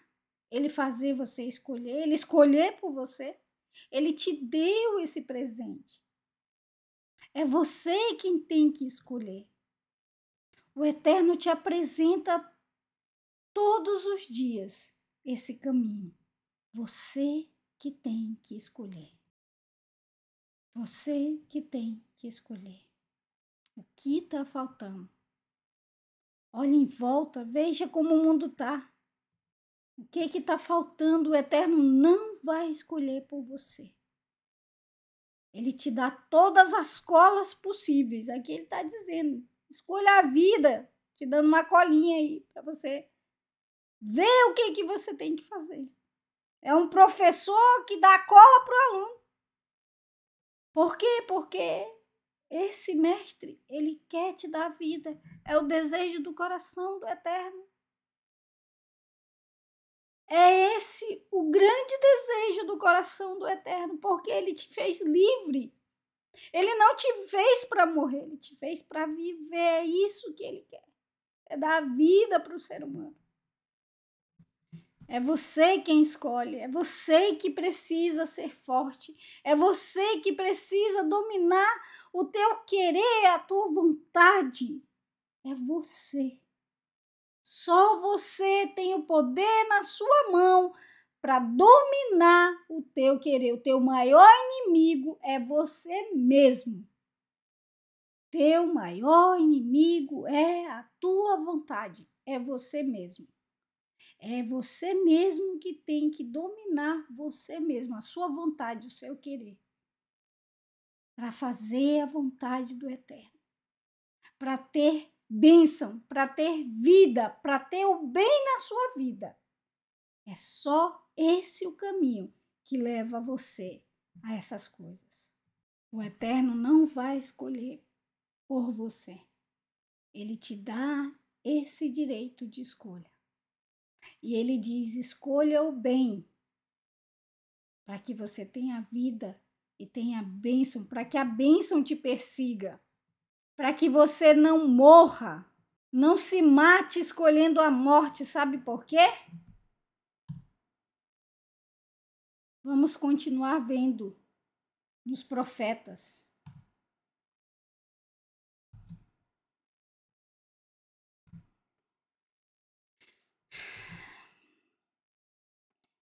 Ele fazer você escolher? Ele escolher por você? Ele te deu esse presente. É você quem tem que escolher. O Eterno te apresenta todos os dias esse caminho. Você que tem que escolher. Você que tem que escolher. O que está faltando? Olhe em volta, veja como o mundo está. O que está faltando? O Eterno não vai escolher por você. Ele te dá todas as colas possíveis. Aqui ele está dizendo. Escolha a vida, te dando uma colinha aí para você ver o que que você tem que fazer. É um professor que dá cola pro aluno. Por quê? Porque esse mestre, ele quer te dar vida. É o desejo do coração do eterno. É esse o grande desejo do coração do Eterno, porque ele te fez livre. Ele não te fez para morrer, ele te fez para viver. É isso que ele quer. É dar vida para o ser humano. É você quem escolhe, é você que precisa ser forte, é você que precisa dominar o teu querer, a tua vontade. É você. Só você tem o poder na sua mão para dominar o teu querer. O teu maior inimigo é você mesmo. Teu maior inimigo é a tua vontade, é você mesmo. É você mesmo que tem que dominar você mesmo, a sua vontade, o seu querer, para fazer a vontade do Eterno, para ter bênção, para ter vida, para ter o bem na sua vida. É só esse o caminho que leva você a essas coisas. O Eterno não vai escolher por você. Ele te dá esse direito de escolha. E ele diz: escolha o bem, para que você tenha vida e tenha bênção, para que a bênção te persiga, para que você não morra, não se mate escolhendo a morte, sabe por quê? vamos continuar vendo nos profetas.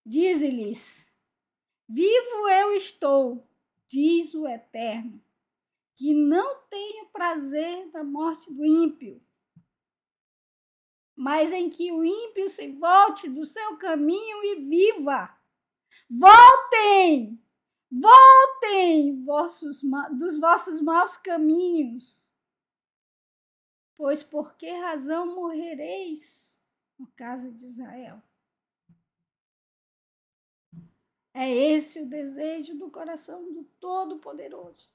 Dize-lhes: Vivo eu estou, diz o Eterno, que não tenho prazer da morte do ímpio, mas em que o ímpio se volte do seu caminho e viva. Voltem! Voltem vossos, dos vossos maus caminhos. Pois por que razão morrereis, no casa de Israel? É esse o desejo do coração do Todo-Poderoso.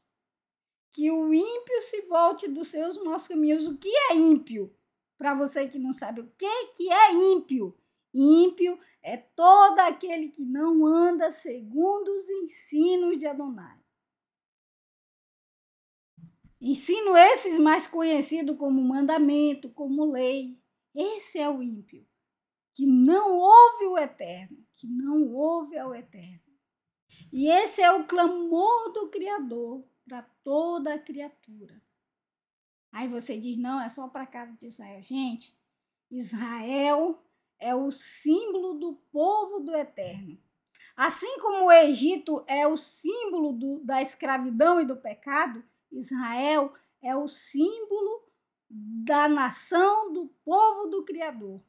Que o ímpio se volte dos seus maus caminhos. O que é ímpio? Para você que não sabe o que, que é ímpio, Ímpio é todo aquele que não anda segundo os ensinos de Adonai. Ensino esses mais conhecido como mandamento, como lei. Esse é o ímpio, que não ouve o eterno, que não ouve ao eterno. E esse é o clamor do Criador para toda a criatura. Aí você diz: não, é só para a casa de Israel. Gente, Israel é o símbolo do povo do Eterno. Assim como o Egito é o símbolo do, da escravidão e do pecado, Israel é o símbolo da nação, do povo do Criador.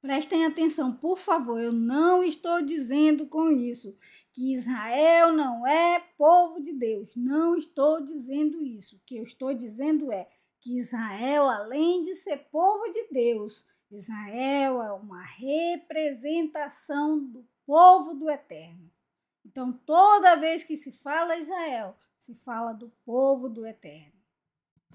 Prestem atenção, por favor, eu não estou dizendo com isso que Israel não é povo de Deus. Não estou dizendo isso. O que eu estou dizendo é que Israel, além de ser povo de Deus, Israel é uma representação do povo do Eterno. Então, toda vez que se fala Israel, se fala do povo do Eterno.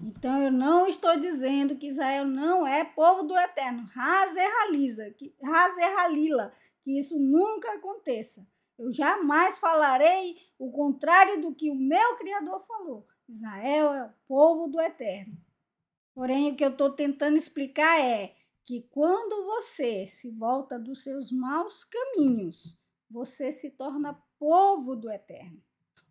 Então, eu não estou dizendo que Israel não é povo do Eterno. Razerraliza, Razerralila, que isso nunca aconteça. Eu jamais falarei o contrário do que o meu Criador falou. Israel é o povo do Eterno. Porém, o que eu estou tentando explicar é que quando você se volta dos seus maus caminhos, você se torna povo do Eterno.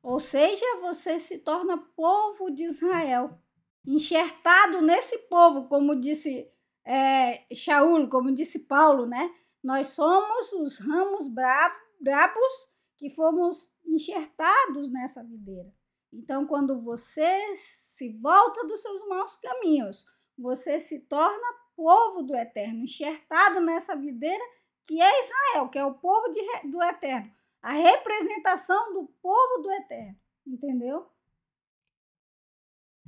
Ou seja, você se torna povo de Israel, enxertado nesse povo, como disse é, Shaul, como disse Paulo, né? Nós somos os ramos bravos, brabos que fomos enxertados nessa videira. Então, quando você se volta dos seus maus caminhos, você se torna povo do Eterno, enxertado nessa videira que é Israel, que é o povo de, do Eterno, a representação do povo do Eterno, entendeu?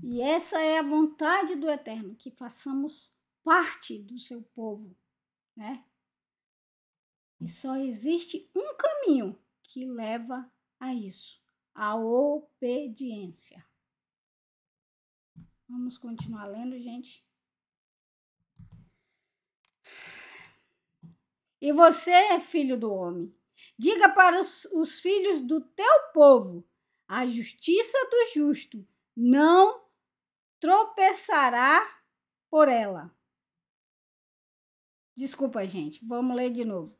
E essa é a vontade do Eterno, que façamos parte do seu povo, né? E só existe um caminho que leva a isso, a obediência. Vamos continuar lendo, gente. e você é filho do homem. Diga para os, os filhos do teu povo: a justiça do justo não tropeçará por ela. Desculpa, gente, vamos ler de novo.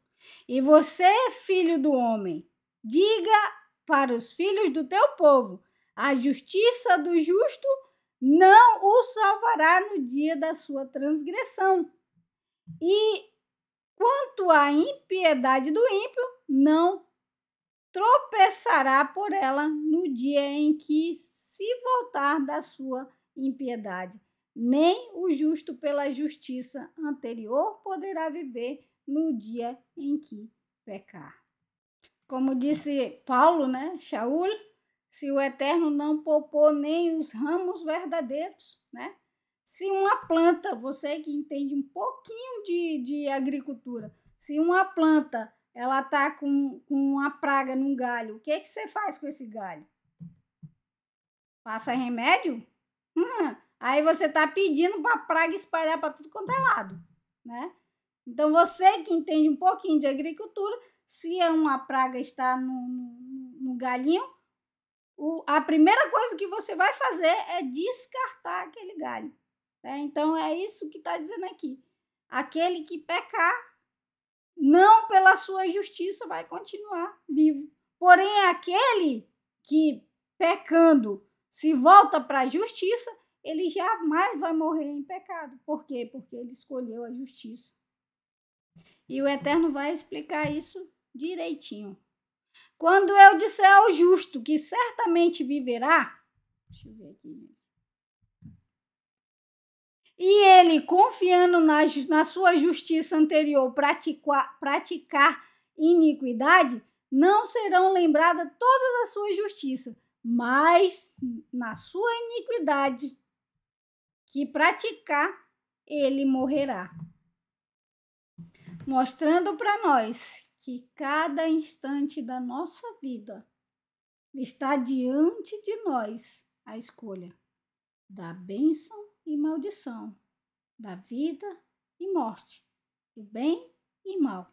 E você, é filho do homem, diga para os filhos do teu povo: a justiça do justo não o salvará no dia da sua transgressão. E Quanto à impiedade do ímpio, não tropeçará por ela no dia em que se voltar da sua impiedade. Nem o justo pela justiça anterior poderá viver no dia em que pecar. Como disse Paulo, né, Shaul, se o Eterno não poupou nem os ramos verdadeiros, né, se uma planta, você que entende um pouquinho de, de agricultura, se uma planta ela tá com, com uma praga num galho, o que, que você faz com esse galho? Passa remédio? Hum, aí você tá pedindo para a praga espalhar para tudo quanto é lado, né? Então você que entende um pouquinho de agricultura, se é uma praga está no, no, no galinho, o, a primeira coisa que você vai fazer é descartar aquele galho. Né? Então é isso que está dizendo aqui. Aquele que pecar, não pela sua justiça, vai continuar vivo. Porém, é aquele que pecando se volta para a justiça, ele jamais vai morrer em pecado. Por quê? Porque ele escolheu a justiça. E o Eterno vai explicar isso direitinho. Quando eu disser ao justo que certamente viverá, deixa eu ver aqui, gente. E ele, confiando na, na sua justiça anterior, praticar, praticar iniquidade, não serão lembradas todas as suas justiças, mas na sua iniquidade que praticar, ele morrerá. Mostrando para nós que cada instante da nossa vida está diante de nós a escolha da bênção e maldição, da vida e morte, do bem e mal.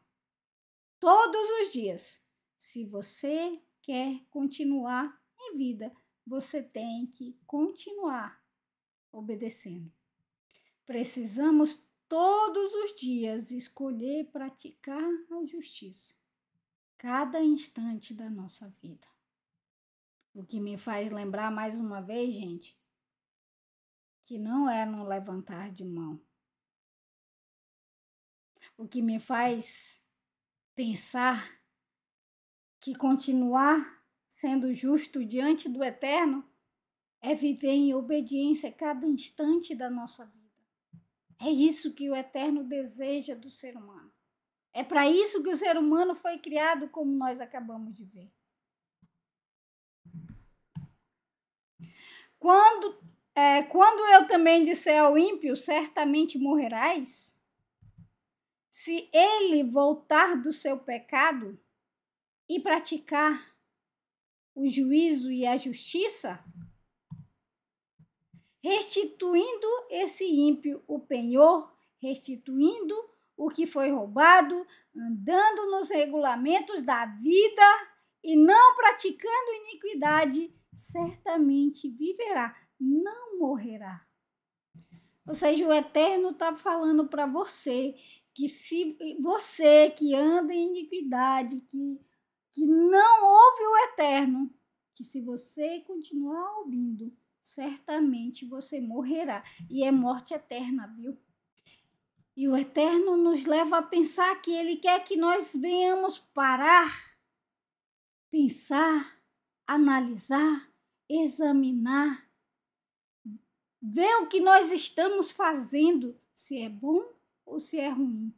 Todos os dias, se você quer continuar em vida, você tem que continuar obedecendo. Precisamos todos os dias escolher praticar a justiça, cada instante da nossa vida. O que me faz lembrar mais uma vez, gente, que não é no levantar de mão. O que me faz pensar que continuar sendo justo diante do Eterno é viver em obediência a cada instante da nossa vida. É isso que o Eterno deseja do ser humano. É para isso que o ser humano foi criado, como nós acabamos de ver. Quando é, quando eu também disser ao ímpio, certamente morrerás, se ele voltar do seu pecado e praticar o juízo e a justiça, restituindo esse ímpio o penhor, restituindo o que foi roubado, andando nos regulamentos da vida e não praticando iniquidade, certamente viverá não morrerá. Ou seja, o Eterno está falando para você que se você que anda em iniquidade, que, que não ouve o Eterno, que se você continuar ouvindo, certamente você morrerá. E é morte eterna, viu? E o Eterno nos leva a pensar que Ele quer que nós venhamos parar, pensar, analisar, examinar Vê o que nós estamos fazendo, se é bom ou se é ruim.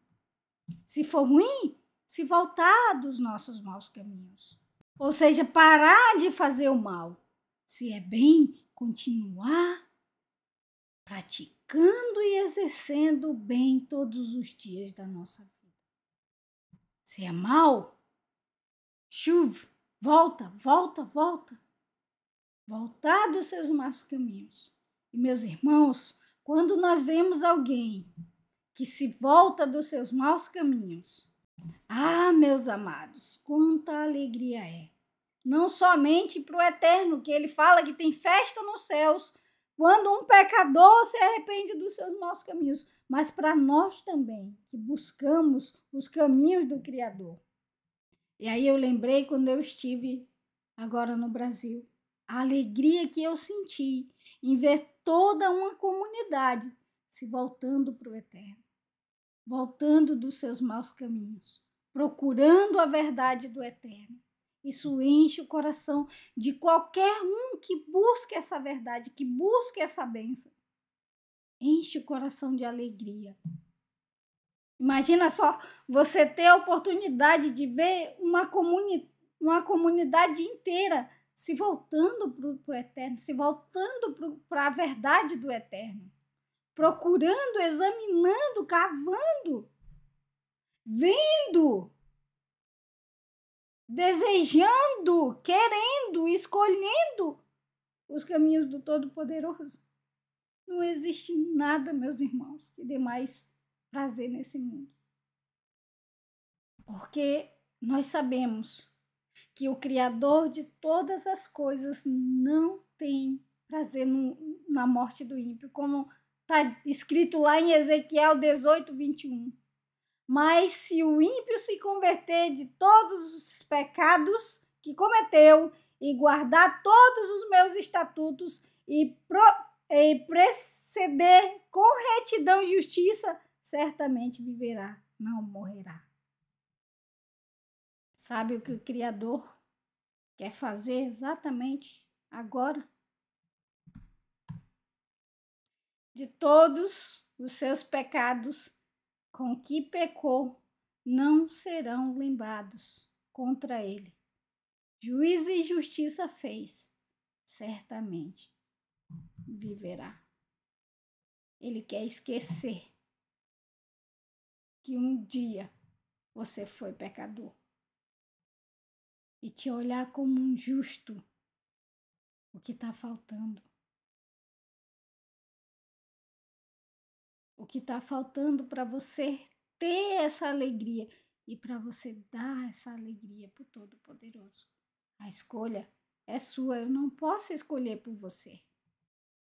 Se for ruim, se voltar dos nossos maus caminhos. Ou seja, parar de fazer o mal. Se é bem, continuar praticando e exercendo o bem todos os dias da nossa vida. Se é mal, chuve, volta, volta, volta. Voltar dos seus maus caminhos. E, meus irmãos, quando nós vemos alguém que se volta dos seus maus caminhos, ah, meus amados, quanta alegria é! Não somente para o eterno, que ele fala que tem festa nos céus, quando um pecador se arrepende dos seus maus caminhos, mas para nós também, que buscamos os caminhos do Criador. E aí eu lembrei quando eu estive agora no Brasil, a alegria que eu senti em ver toda uma comunidade se voltando para o Eterno, voltando dos seus maus caminhos, procurando a verdade do Eterno. Isso enche o coração de qualquer um que busque essa verdade, que busque essa benção. Enche o coração de alegria. Imagina só você ter a oportunidade de ver uma, comuni uma comunidade inteira se voltando para o eterno, se voltando para a verdade do eterno, procurando, examinando, cavando, vendo, desejando, querendo, escolhendo os caminhos do Todo-Poderoso. Não existe nada, meus irmãos, que dê mais prazer nesse mundo. Porque nós sabemos que o Criador de todas as coisas não tem prazer no, na morte do ímpio, como está escrito lá em Ezequiel 18, 21. Mas se o ímpio se converter de todos os pecados que cometeu e guardar todos os meus estatutos e, pro, e preceder com retidão e justiça, certamente viverá, não morrerá. Sabe o que o Criador quer fazer exatamente agora? De todos os seus pecados com que pecou, não serão lembrados contra ele. Juízo e justiça fez, certamente viverá. Ele quer esquecer que um dia você foi pecador e te olhar como um justo, o que está faltando. O que está faltando para você ter essa alegria e para você dar essa alegria para o Todo-Poderoso. A escolha é sua, eu não posso escolher por você.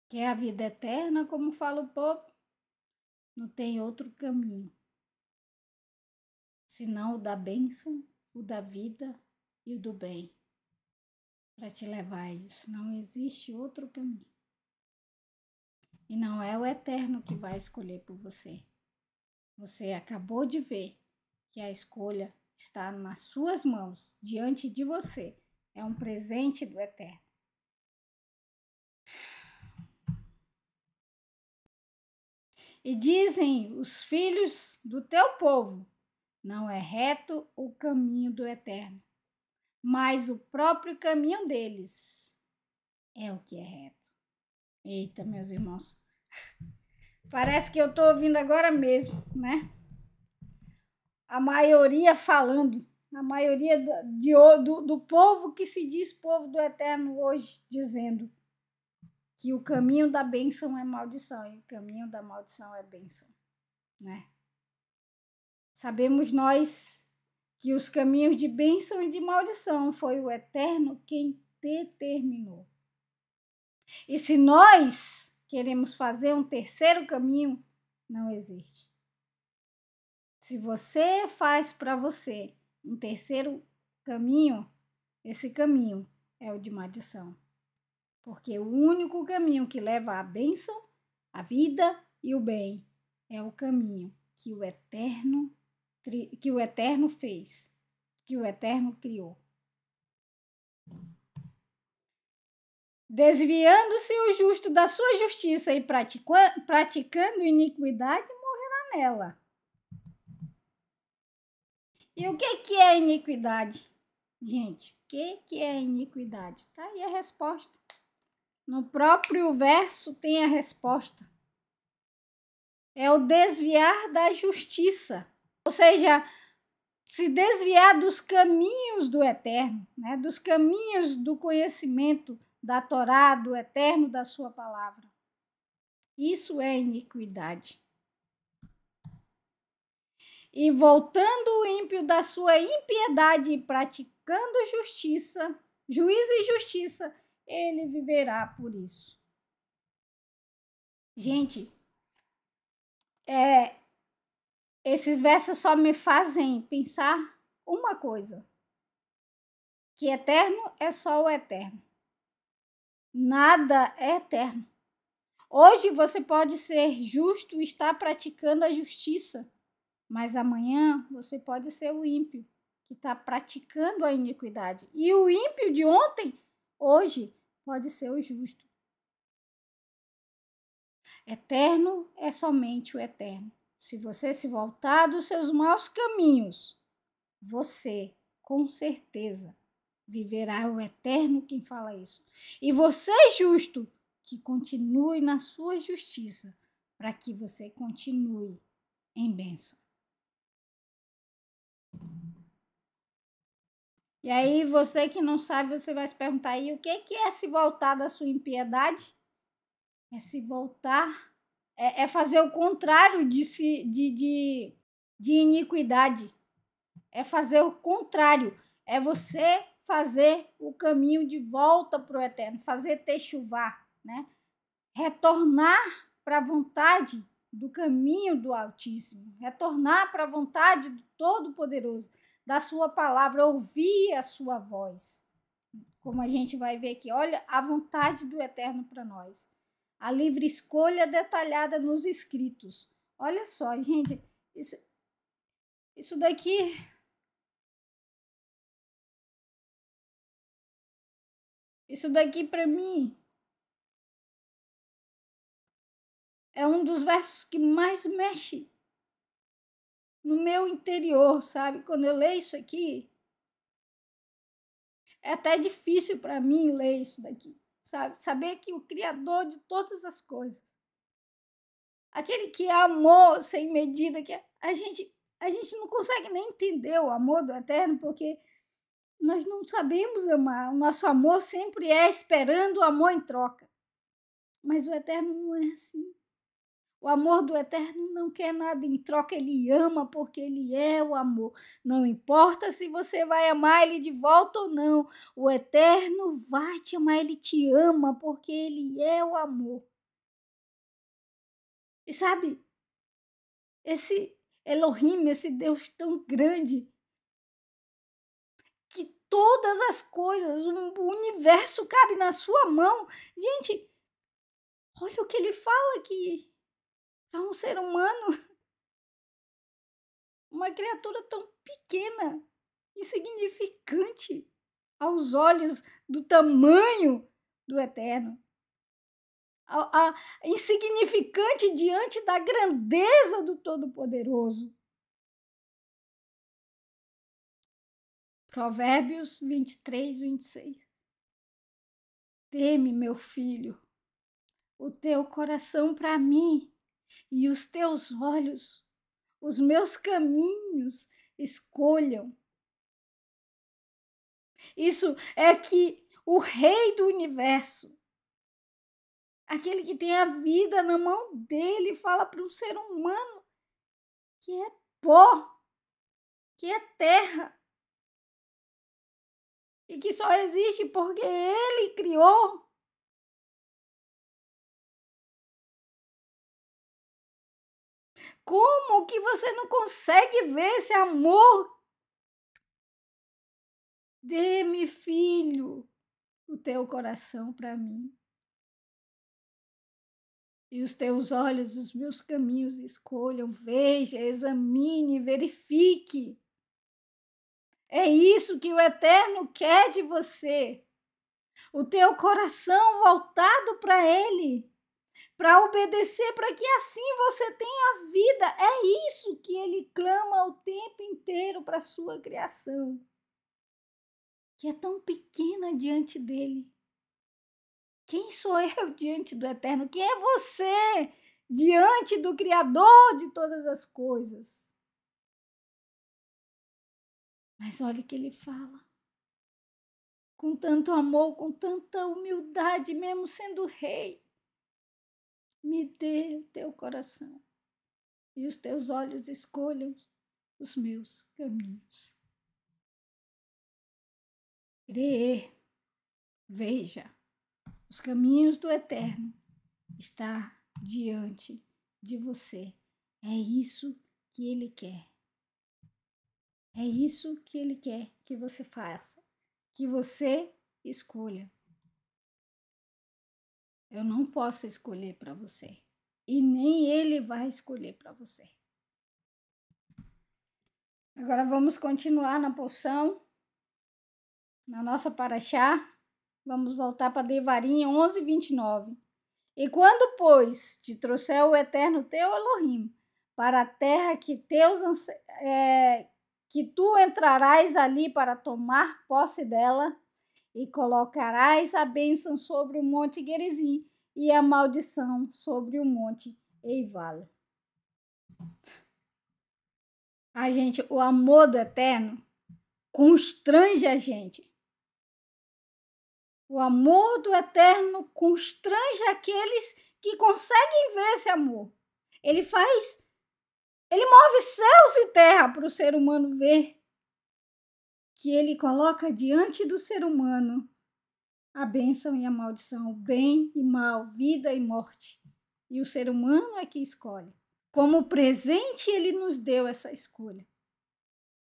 Quer a vida eterna, como fala o povo? Não tem outro caminho senão o da bênção, o da vida, e o do bem para te levar a isso. Não existe outro caminho. E não é o eterno que vai escolher por você. Você acabou de ver que a escolha está nas suas mãos, diante de você. É um presente do eterno. E dizem os filhos do teu povo: não é reto o caminho do eterno, mas o próprio caminho deles é o que é reto. Eita, meus irmãos. Parece que eu estou ouvindo agora mesmo, né? A maioria falando, a maioria do, do, do povo que se diz povo do eterno hoje, dizendo que o caminho da bênção é maldição e o caminho da maldição é bênção, né? Sabemos nós que os caminhos de bênção e de maldição foi o Eterno quem determinou. E se nós queremos fazer um terceiro caminho, não existe. Se você faz para você um terceiro caminho, esse caminho é o de maldição. Porque o único caminho que leva à bênção, à vida e o bem é o caminho que o Eterno que o Eterno fez, que o Eterno criou. Desviando-se o justo da sua justiça e praticando iniquidade, morrerá nela. E o que, que é iniquidade? Gente, o que, que é iniquidade? Tá aí a resposta. No próprio verso tem a resposta. É o desviar da justiça ou seja, se desviar dos caminhos do eterno, né? dos caminhos do conhecimento da Torá, do eterno da sua palavra. Isso é iniquidade. E voltando o ímpio da sua impiedade e praticando justiça, juízo e justiça, ele viverá por isso. Gente, é, esses versos só me fazem pensar uma coisa: que eterno é só o eterno. Nada é eterno. Hoje você pode ser justo e estar praticando a justiça, mas amanhã você pode ser o ímpio que está praticando a iniquidade. E o ímpio de ontem, hoje, pode ser o justo. Eterno é somente o eterno. Se você se voltar dos seus maus caminhos, você, com certeza, viverá o eterno quem fala isso. E você, é justo, que continue na sua justiça, para que você continue em bênção. E aí, você que não sabe, você vai se perguntar aí o que, que é se voltar da sua impiedade? É se voltar é, é fazer o contrário de, se, de, de, de iniquidade. É fazer o contrário. É você fazer o caminho de volta para o eterno, fazer techuvar, né? Retornar para a vontade do caminho do Altíssimo, retornar para a vontade do Todo-Poderoso, da sua palavra, ouvir a sua voz. Como a gente vai ver aqui, olha a vontade do Eterno para nós a livre escolha detalhada nos escritos. Olha só, gente, isso, isso daqui. Isso daqui para mim é um dos versos que mais mexe no meu interior, sabe? Quando eu leio isso aqui, é até difícil para mim ler isso daqui sabe? Saber que o Criador de todas as coisas, aquele que é amor sem medida, que é, a gente, a gente não consegue nem entender o amor do Eterno, porque nós não sabemos amar. O nosso amor sempre é esperando o amor em troca. Mas o Eterno não é assim. O amor do Eterno não quer nada em troca, ele ama porque ele é o amor. Não importa se você vai amar ele de volta ou não, o Eterno vai te amar, ele te ama porque ele é o amor. E sabe, esse Elohim, esse Deus tão grande, que todas as coisas, o universo cabe na sua mão. Gente, olha o que ele fala aqui para é um ser humano, uma criatura tão pequena, insignificante aos olhos do tamanho do Eterno. A, a, insignificante diante da grandeza do Todo-Poderoso. Provérbios 23, 26. Teme, meu filho, o teu coração para mim e os teus olhos, os meus caminhos escolham. Isso é que o Rei do universo, aquele que tem a vida na mão dele, fala para um ser humano que é pó, que é terra, e que só existe porque ele criou. Como que você não consegue ver esse amor? Dê-me, filho, o teu coração para mim. E os teus olhos, os meus caminhos escolham, veja, examine, verifique. É isso que o Eterno quer de você. O teu coração voltado para Ele para obedecer, para que assim você tenha vida. É isso que ele clama o tempo inteiro para a sua criação, que é tão pequena diante dele. Quem sou eu diante do Eterno? Quem é você diante do Criador de todas as coisas? Mas olha o que ele fala. Com tanto amor, com tanta humildade, mesmo sendo rei me dê o teu coração e os teus olhos escolham os meus caminhos. Crê, veja, os caminhos do Eterno está diante de você. É isso que ele quer. É isso que ele quer que você faça, que você escolha. Eu não posso escolher para você. E nem ele vai escolher para você. Agora vamos continuar na porção, na nossa paraxá. Vamos voltar para Devarim 11, 29. E quando, pois, te trouxer o eterno teu Elohim para a terra que, teus, é, que tu entrarás ali para tomar posse dela, e colocarás a bênção sobre o monte Gerizim e a maldição sobre o monte Eival. A gente, o amor do eterno constrange a gente. O amor do eterno constrange aqueles que conseguem ver esse amor. Ele faz, ele move céus e terra para o ser humano ver que ele coloca diante do ser humano a bênção e a maldição, o bem e mal, vida e morte. E o ser humano é que escolhe. Como presente, ele nos deu essa escolha.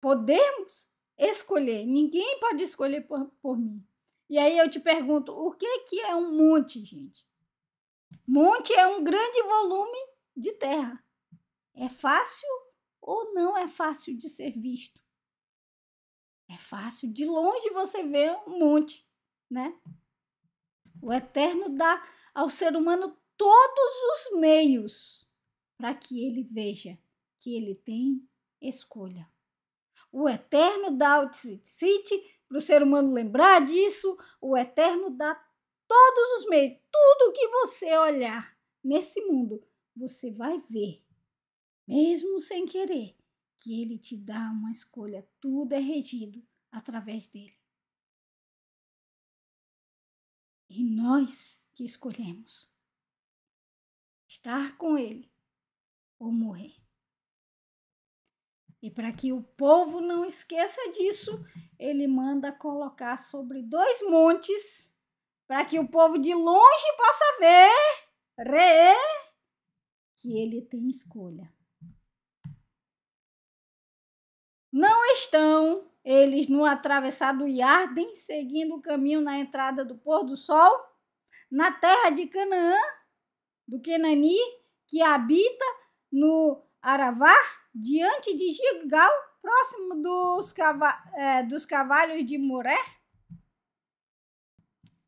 Podemos escolher, ninguém pode escolher por, por mim. E aí eu te pergunto, o que, é que é um monte, gente? Monte é um grande volume de terra. É fácil ou não é fácil de ser visto? É fácil. De longe você vê um monte, né? O Eterno dá ao ser humano todos os meios para que ele veja que ele tem escolha. O Eterno dá o tzitzit para o ser humano lembrar disso. O Eterno dá todos os meios. Tudo que você olhar nesse mundo, você vai ver, mesmo sem querer, que ele te dá uma escolha, tudo é regido através dele. E nós que escolhemos estar com ele ou morrer. E para que o povo não esqueça disso, ele manda colocar sobre dois montes, para que o povo de longe possa ver, re, que ele tem escolha. Não estão eles no atravessado Yarden, seguindo o caminho na entrada do pôr do sol, na terra de Canaã, do Kenani, que habita no Aravá, diante de Gigal, próximo dos, cava é, dos cavalos de Moré?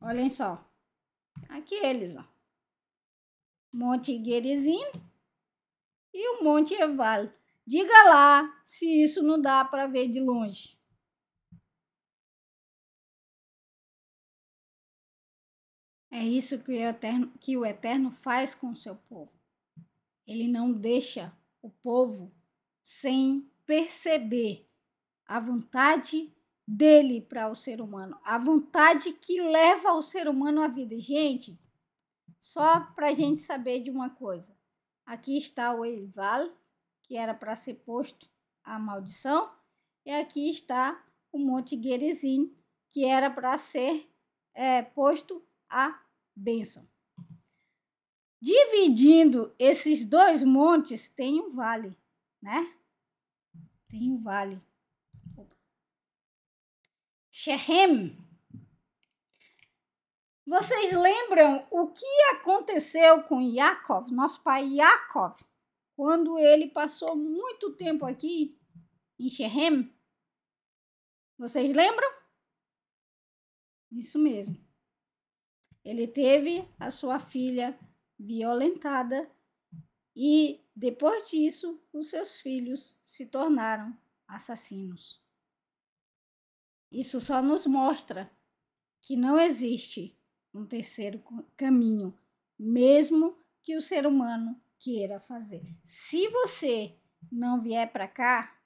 Olhem só. Aqui é eles, ó. Monte Gerizim e o Monte Eval. Diga lá se isso não dá para ver de longe. É isso que o, eterno, que o Eterno faz com o seu povo. Ele não deixa o povo sem perceber a vontade dele para o ser humano, a vontade que leva o ser humano à vida. Gente, só para a gente saber de uma coisa: aqui está o Eival, que era para ser posto a maldição, e aqui está o Monte Gerizim, que era para ser é, posto a bênção. Dividindo esses dois montes, tem um vale, né? Tem um vale. Opa. Shechem. Vocês lembram o que aconteceu com Yaakov, nosso pai Yaakov? quando ele passou muito tempo aqui em Shechem. Vocês lembram? Isso mesmo. Ele teve a sua filha violentada e depois disso os seus filhos se tornaram assassinos. Isso só nos mostra que não existe um terceiro caminho, mesmo que o ser humano queira fazer. Se você não vier para cá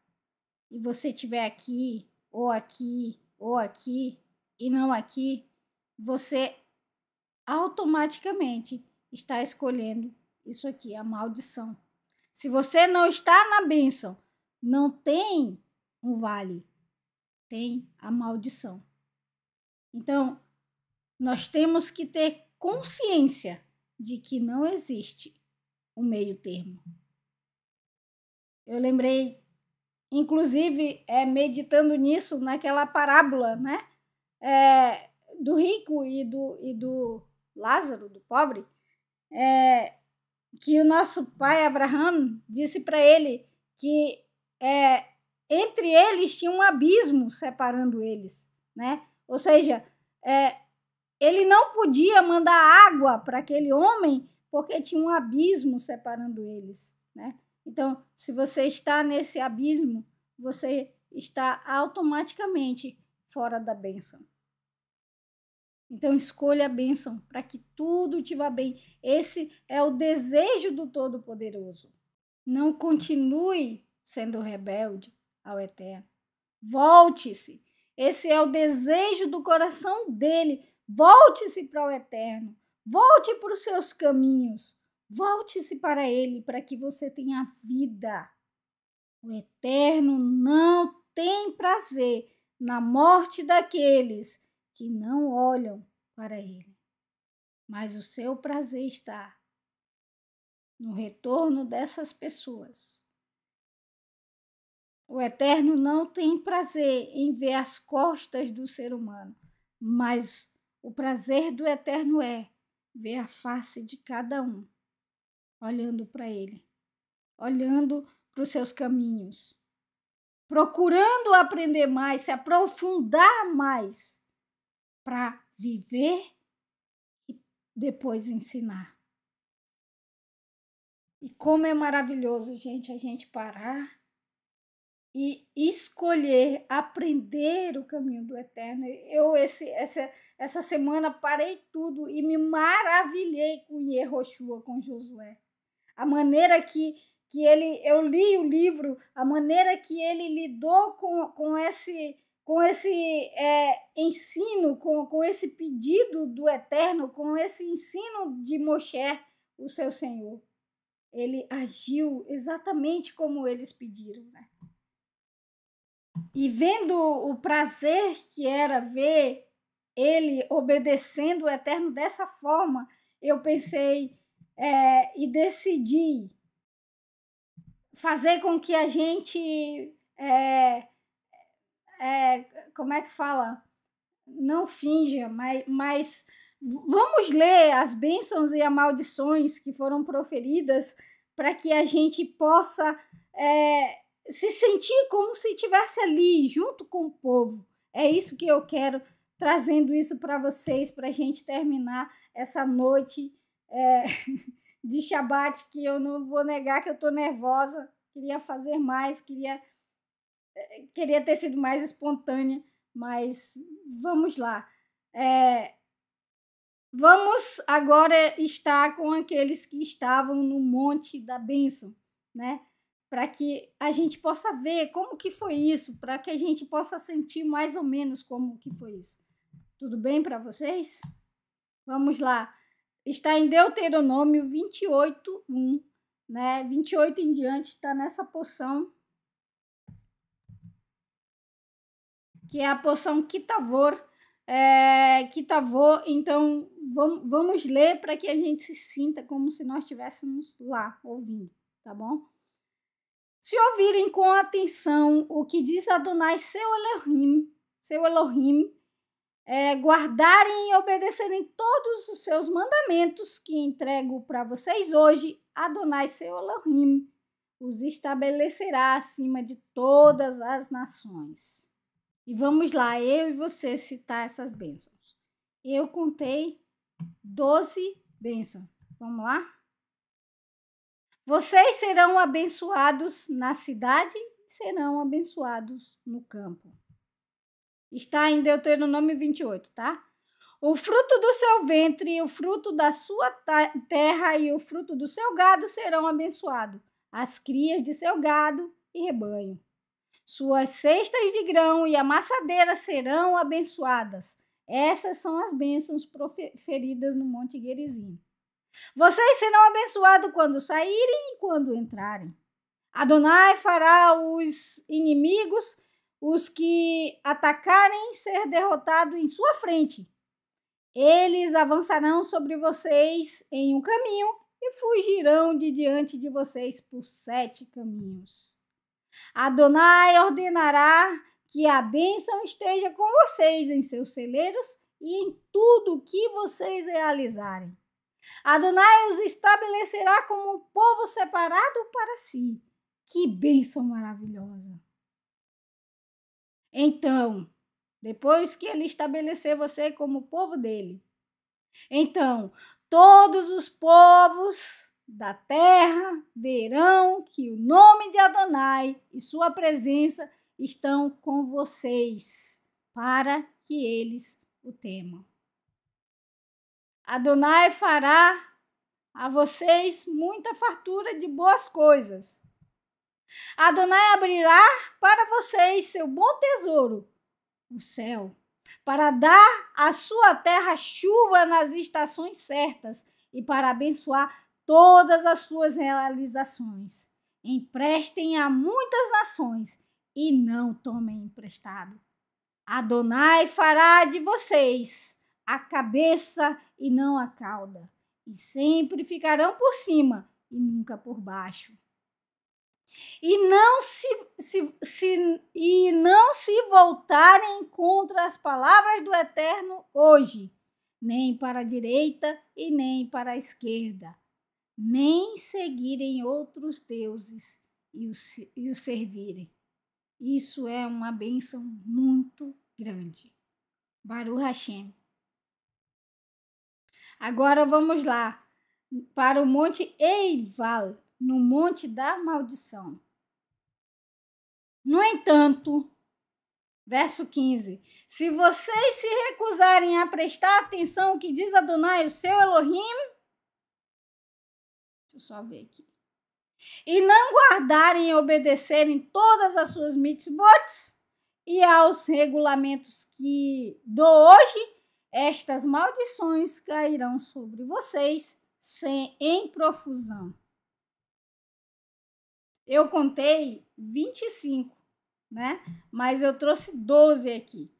e você estiver aqui, ou aqui, ou aqui, e não aqui, você automaticamente está escolhendo isso aqui, a maldição. Se você não está na bênção, não tem um vale, tem a maldição. Então, nós temos que ter consciência de que não existe um meio termo. Eu lembrei, inclusive, é, meditando nisso, naquela parábola né, é, do rico e do, e do Lázaro, do pobre, é, que o nosso pai Abraham disse para ele que é, entre eles tinha um abismo separando eles, né? Ou seja, é, ele não podia mandar água para aquele homem porque tinha um abismo separando eles. Né? Então, se você está nesse abismo, você está automaticamente fora da bênção. Então, escolha a bênção para que tudo te vá bem. Esse é o desejo do Todo-Poderoso. Não continue sendo rebelde ao Eterno. Volte-se. Esse é o desejo do coração dele. Volte-se para o Eterno. Volte para os seus caminhos. Volte-se para Ele para que você tenha vida. O Eterno não tem prazer na morte daqueles que não olham para Ele. Mas o seu prazer está no retorno dessas pessoas. O Eterno não tem prazer em ver as costas do ser humano, mas o prazer do Eterno é ver a face de cada um, olhando para Ele, olhando para os seus caminhos, procurando aprender mais, se aprofundar mais para viver e depois ensinar. E como é maravilhoso, gente, a gente parar e escolher aprender o caminho do eterno. Eu esse essa essa semana parei tudo e me maravilhei com Yehoshua, com Josué. A maneira que que ele eu li o livro, a maneira que ele lidou com, com esse com esse é, ensino, com, com esse pedido do eterno, com esse ensino de Moshe, o seu Senhor. Ele agiu exatamente como eles pediram, né? E vendo o prazer que era ver ele obedecendo o Eterno dessa forma, eu pensei é, e decidi fazer com que a gente. É, é, como é que fala? Não finja, mas, mas vamos ler as bênçãos e as maldições que foram proferidas para que a gente possa é, se sentir como se estivesse ali, junto com o povo. É isso que eu quero, trazendo isso para vocês, para a gente terminar essa noite é, de Shabat, que eu não vou negar que eu estou nervosa, queria fazer mais, queria, é, queria ter sido mais espontânea, mas vamos lá. É, vamos agora estar com aqueles que estavam no Monte da Bênção, né? para que a gente possa ver como que foi isso, para que a gente possa sentir mais ou menos como que foi isso. Tudo bem para vocês? Vamos lá. Está em Deuteronômio 28, 1, né? 28 em diante está nessa porção que é a porção Kitavor. É, Kitavor, então vamos ler para que a gente se sinta como se nós estivéssemos lá ouvindo, tá bom? Se ouvirem com atenção o que diz Adonai, seu Elohim, seu Elohim, é, guardarem e obedecerem todos os seus mandamentos que entrego para vocês hoje, Adonai, seu Elohim, os estabelecerá acima de todas as nações. E vamos lá, eu e você citar essas bênçãos. Eu contei 12 bênçãos. Vamos lá? Vocês serão abençoados na cidade e serão abençoados no campo. Está em Deuteronômio 28, tá? O fruto do seu ventre, o fruto da sua terra e o fruto do seu gado serão abençoados, as crias de seu gado e rebanho. Suas cestas de grão e a amassadeira serão abençoadas. Essas são as bênçãos proferidas no Monte Gerizim. Vocês serão abençoados quando saírem e quando entrarem. Adonai fará os inimigos, os que atacarem, ser derrotado em sua frente. Eles avançarão sobre vocês em um caminho e fugirão de diante de vocês por sete caminhos. Adonai ordenará que a bênção esteja com vocês em seus celeiros e em tudo o que vocês realizarem. Adonai os estabelecerá como um povo separado para si. Que bênção maravilhosa! Então, depois que ele estabelecer você como povo dele, então todos os povos da terra verão que o nome de Adonai e sua presença estão com vocês, para que eles o temam. Adonai fará a vocês muita fartura de boas coisas. Adonai abrirá para vocês seu bom tesouro, o céu, para dar à sua terra chuva nas estações certas e para abençoar todas as suas realizações. Emprestem a muitas nações e não tomem emprestado. Adonai fará de vocês a cabeça e não a cauda, e sempre ficarão por cima e nunca por baixo. E não se, se, se, e não se voltarem contra as palavras do Eterno hoje, nem para a direita e nem para a esquerda, nem seguirem outros deuses e os, e os servirem. Isso é uma bênção muito grande. Baruch Hashem. Agora vamos lá para o Monte Eival, no Monte da Maldição. No entanto, verso 15: Se vocês se recusarem a prestar atenção ao que diz Adonai, o seu Elohim, deixa eu só ver aqui, e não guardarem e obedecerem todas as suas mitzvot e aos regulamentos que dou hoje, estas maldições cairão sobre vocês sem, em profusão. Eu contei 25, né? Mas eu trouxe 12 aqui.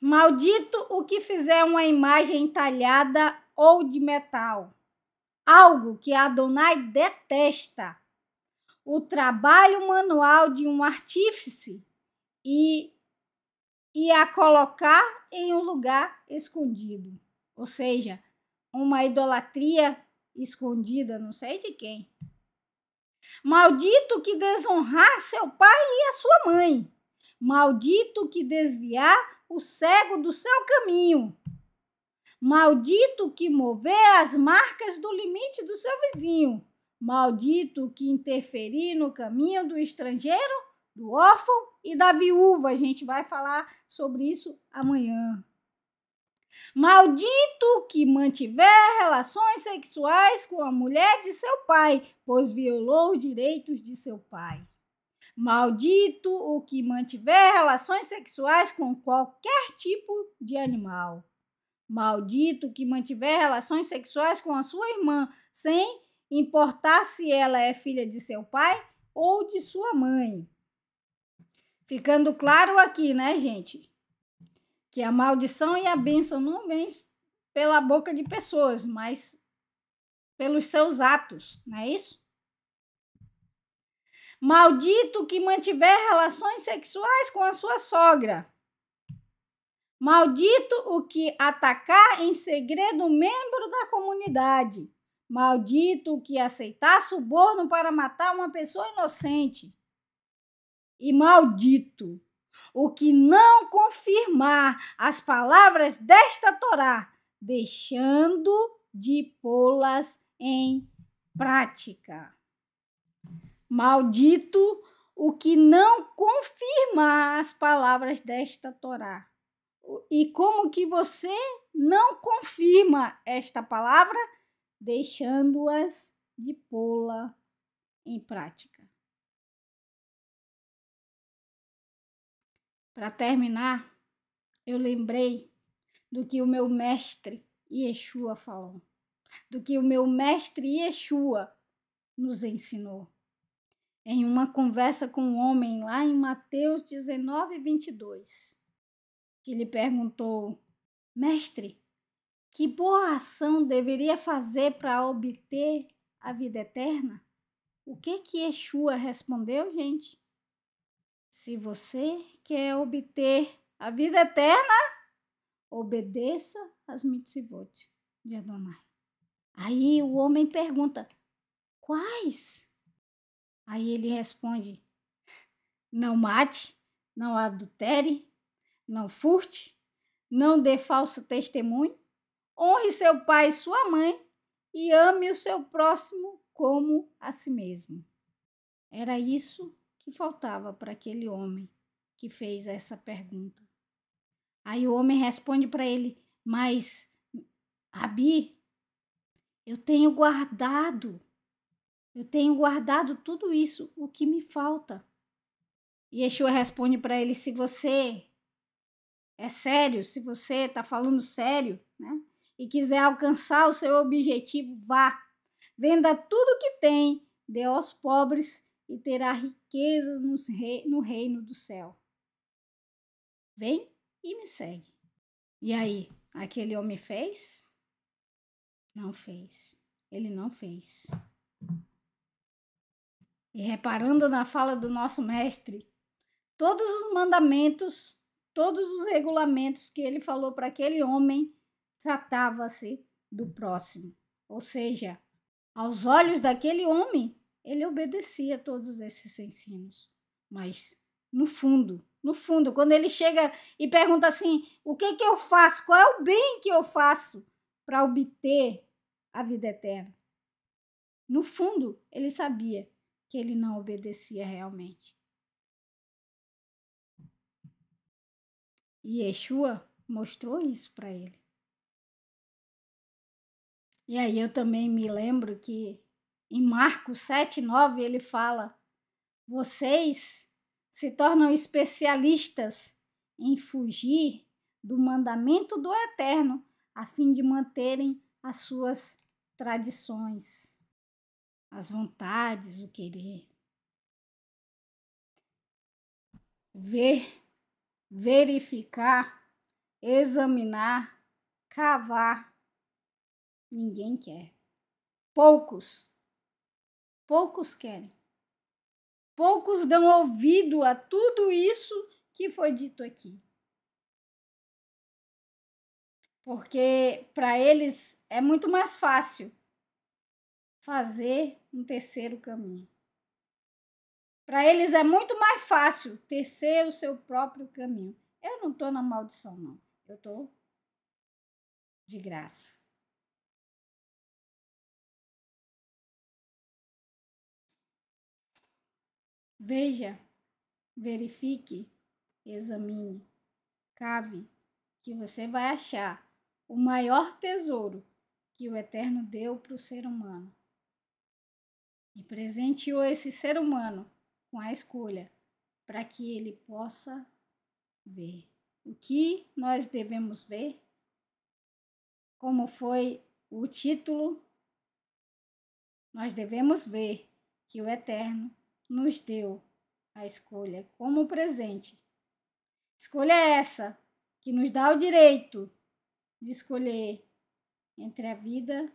Maldito o que fizer uma imagem talhada ou de metal, algo que Adonai detesta o trabalho manual de um artífice e, e a colocar em um lugar escondido. Ou seja, uma idolatria escondida, não sei de quem. Maldito que desonrar seu pai e a sua mãe. Maldito que desviar o cego do seu caminho. Maldito que mover as marcas do limite do seu vizinho. Maldito que interferir no caminho do estrangeiro, do órfão e da viúva. A gente vai falar sobre isso amanhã. Maldito que mantiver relações sexuais com a mulher de seu pai, pois violou os direitos de seu pai. Maldito o que mantiver relações sexuais com qualquer tipo de animal. Maldito que mantiver relações sexuais com a sua irmã sem importar se ela é filha de seu pai ou de sua mãe. Ficando claro aqui, né, gente? Que a maldição e a bênção não vêm pela boca de pessoas, mas pelos seus atos, não é isso? Maldito que mantiver relações sexuais com a sua sogra. Maldito o que atacar em segredo um membro da comunidade. Maldito que aceitar suborno para matar uma pessoa inocente. E maldito o que não confirmar as palavras desta Torá, deixando de pô-las em prática. Maldito o que não confirmar as palavras desta Torá. E como que você não confirma esta palavra? deixando-as de pô-la em prática. Para terminar, eu lembrei do que o meu mestre Yeshua falou, do que o meu mestre Yeshua nos ensinou. Em uma conversa com um homem lá em Mateus 19, 22, que lhe perguntou: Mestre, que boa ação deveria fazer para obter a vida eterna? O que que Yeshua respondeu, gente? Se você quer obter a vida eterna, obedeça às mitzvot de Adonai. Aí o homem pergunta: quais? Aí ele responde: não mate, não adultere, não furte, não dê falso testemunho honre seu pai e sua mãe e ame o seu próximo como a si mesmo. Era isso que faltava para aquele homem que fez essa pergunta. Aí o homem responde para ele: Mas, Rabi, eu tenho guardado, eu tenho guardado tudo isso, o que me falta. E Yeshua responde para ele: Se você é sério, se você está falando sério, né? e quiser alcançar o seu objetivo, vá. Venda tudo o que tem, dê aos pobres e terá riquezas no reino do céu. Vem e me segue. E aí, aquele homem fez? Não fez. Ele não fez. E reparando na fala do nosso mestre, todos os mandamentos, todos os regulamentos que ele falou para aquele homem tratava-se assim, do próximo. Ou seja, aos olhos daquele homem, ele obedecia a todos esses ensinos. Mas, no fundo, no fundo, quando ele chega e pergunta assim: o que, que eu faço? Qual é o bem que eu faço para obter a vida eterna? No fundo, ele sabia que ele não obedecia realmente. E Yeshua mostrou isso para ele. E aí eu também me lembro que em Marcos 7, 9 ele fala: vocês se tornam especialistas em fugir do mandamento do eterno, a fim de manterem as suas tradições, as vontades, o querer. Ver, verificar, examinar, cavar Ninguém quer. Poucos. Poucos querem. Poucos dão ouvido a tudo isso que foi dito aqui. Porque para eles é muito mais fácil fazer um terceiro caminho. Para eles é muito mais fácil tecer o seu próprio caminho. Eu não estou na maldição, não. Eu estou de graça. Veja, verifique, examine, cave, que você vai achar o maior tesouro que o Eterno deu para o ser humano. E presenteou esse ser humano com a escolha para que ele possa ver. O que nós devemos ver? Como foi o título? Nós devemos ver que o Eterno nos deu a escolha como presente. Escolha é essa que nos dá o direito de escolher entre a vida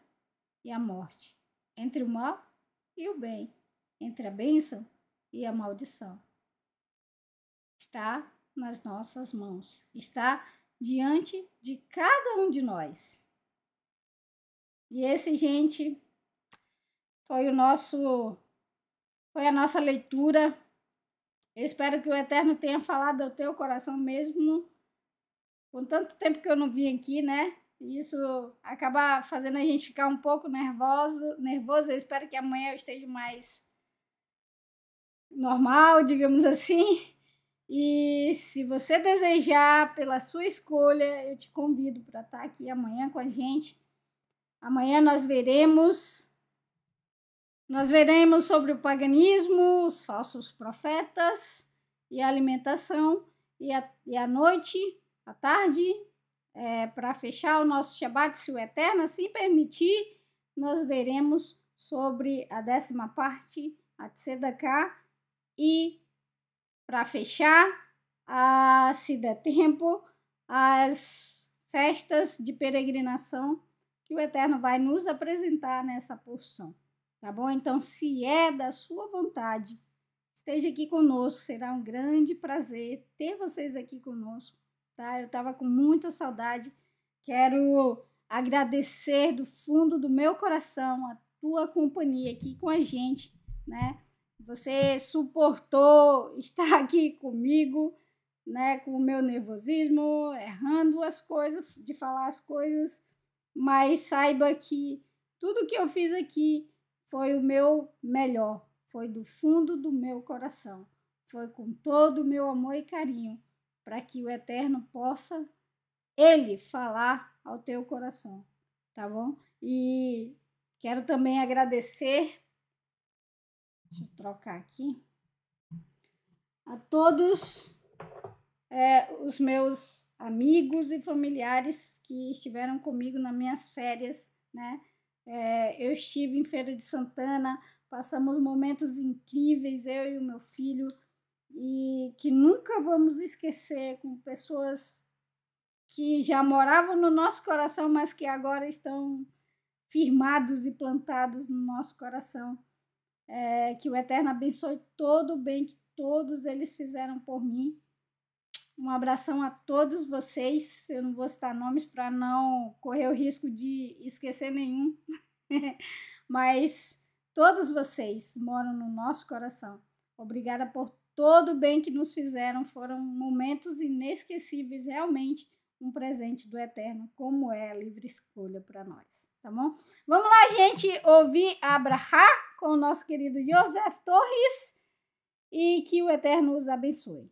e a morte, entre o mal e o bem, entre a bênção e a maldição. Está nas nossas mãos, está diante de cada um de nós. E esse, gente, foi o nosso foi a nossa leitura. Eu espero que o Eterno tenha falado ao teu coração mesmo. Com tanto tempo que eu não vim aqui, né? isso acaba fazendo a gente ficar um pouco nervoso. nervoso. Eu espero que amanhã eu esteja mais normal, digamos assim. E se você desejar, pela sua escolha, eu te convido para estar tá aqui amanhã com a gente. Amanhã nós veremos nós veremos sobre o paganismo, os falsos profetas e a alimentação. E, a, e à noite, à tarde, é, para fechar o nosso Shabbat, se o Eterno assim permitir, nós veremos sobre a décima parte, a Tzedakah. E para fechar, a, se der tempo, as festas de peregrinação que o Eterno vai nos apresentar nessa porção. Tá bom? Então, se é da sua vontade, esteja aqui conosco. Será um grande prazer ter vocês aqui conosco, tá? Eu estava com muita saudade. Quero agradecer do fundo do meu coração a tua companhia aqui com a gente, né? Você suportou estar aqui comigo, né? Com o meu nervosismo, errando as coisas, de falar as coisas, mas saiba que tudo que eu fiz aqui foi o meu melhor, foi do fundo do meu coração, foi com todo o meu amor e carinho, para que o Eterno possa, Ele, falar ao teu coração, tá bom? E quero também agradecer, deixa eu trocar aqui, a todos é, os meus amigos e familiares que estiveram comigo nas minhas férias, né? É, eu estive em Feira de Santana, passamos momentos incríveis, eu e o meu filho, e que nunca vamos esquecer, com pessoas que já moravam no nosso coração, mas que agora estão firmados e plantados no nosso coração. É, que o Eterno abençoe todo o bem que todos eles fizeram por mim um abração a todos vocês. Eu não vou citar nomes para não correr o risco de esquecer nenhum, mas todos vocês moram no nosso coração. Obrigada por todo o bem que nos fizeram. Foram momentos inesquecíveis, realmente um presente do Eterno, como é a livre escolha para nós, tá bom? Vamos lá, gente, ouvir Abraha com o nosso querido Joseph Torres e que o Eterno os abençoe.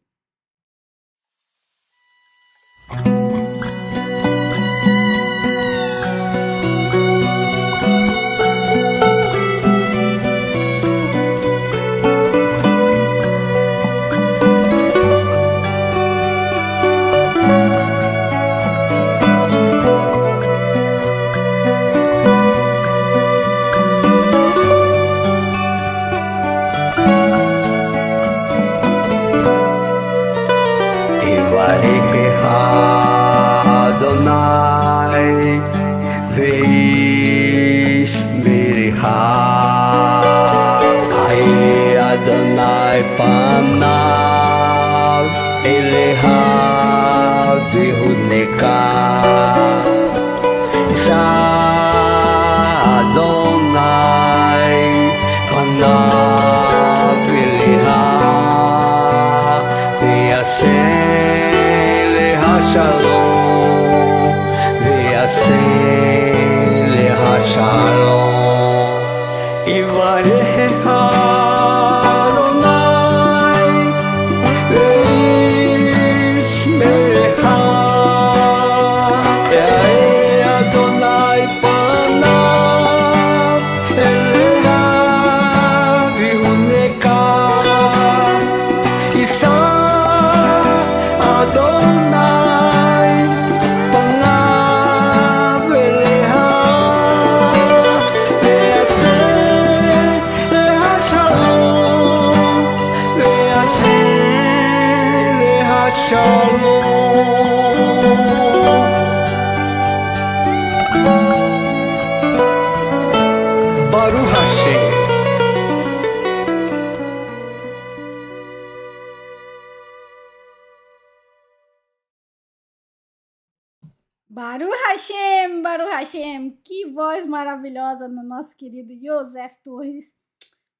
nosso querido José Torres.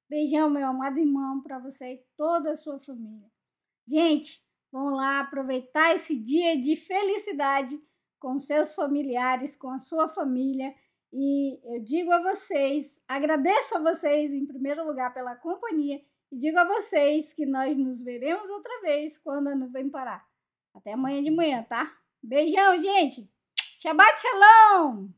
Beijão, meu amado irmão, para você e toda a sua família. Gente, vamos lá aproveitar esse dia de felicidade com seus familiares, com a sua família. E eu digo a vocês, agradeço a vocês em primeiro lugar pela companhia e digo a vocês que nós nos veremos outra vez quando a nuvem parar. Até amanhã de manhã, tá? Beijão, gente! Shabbat Shalom!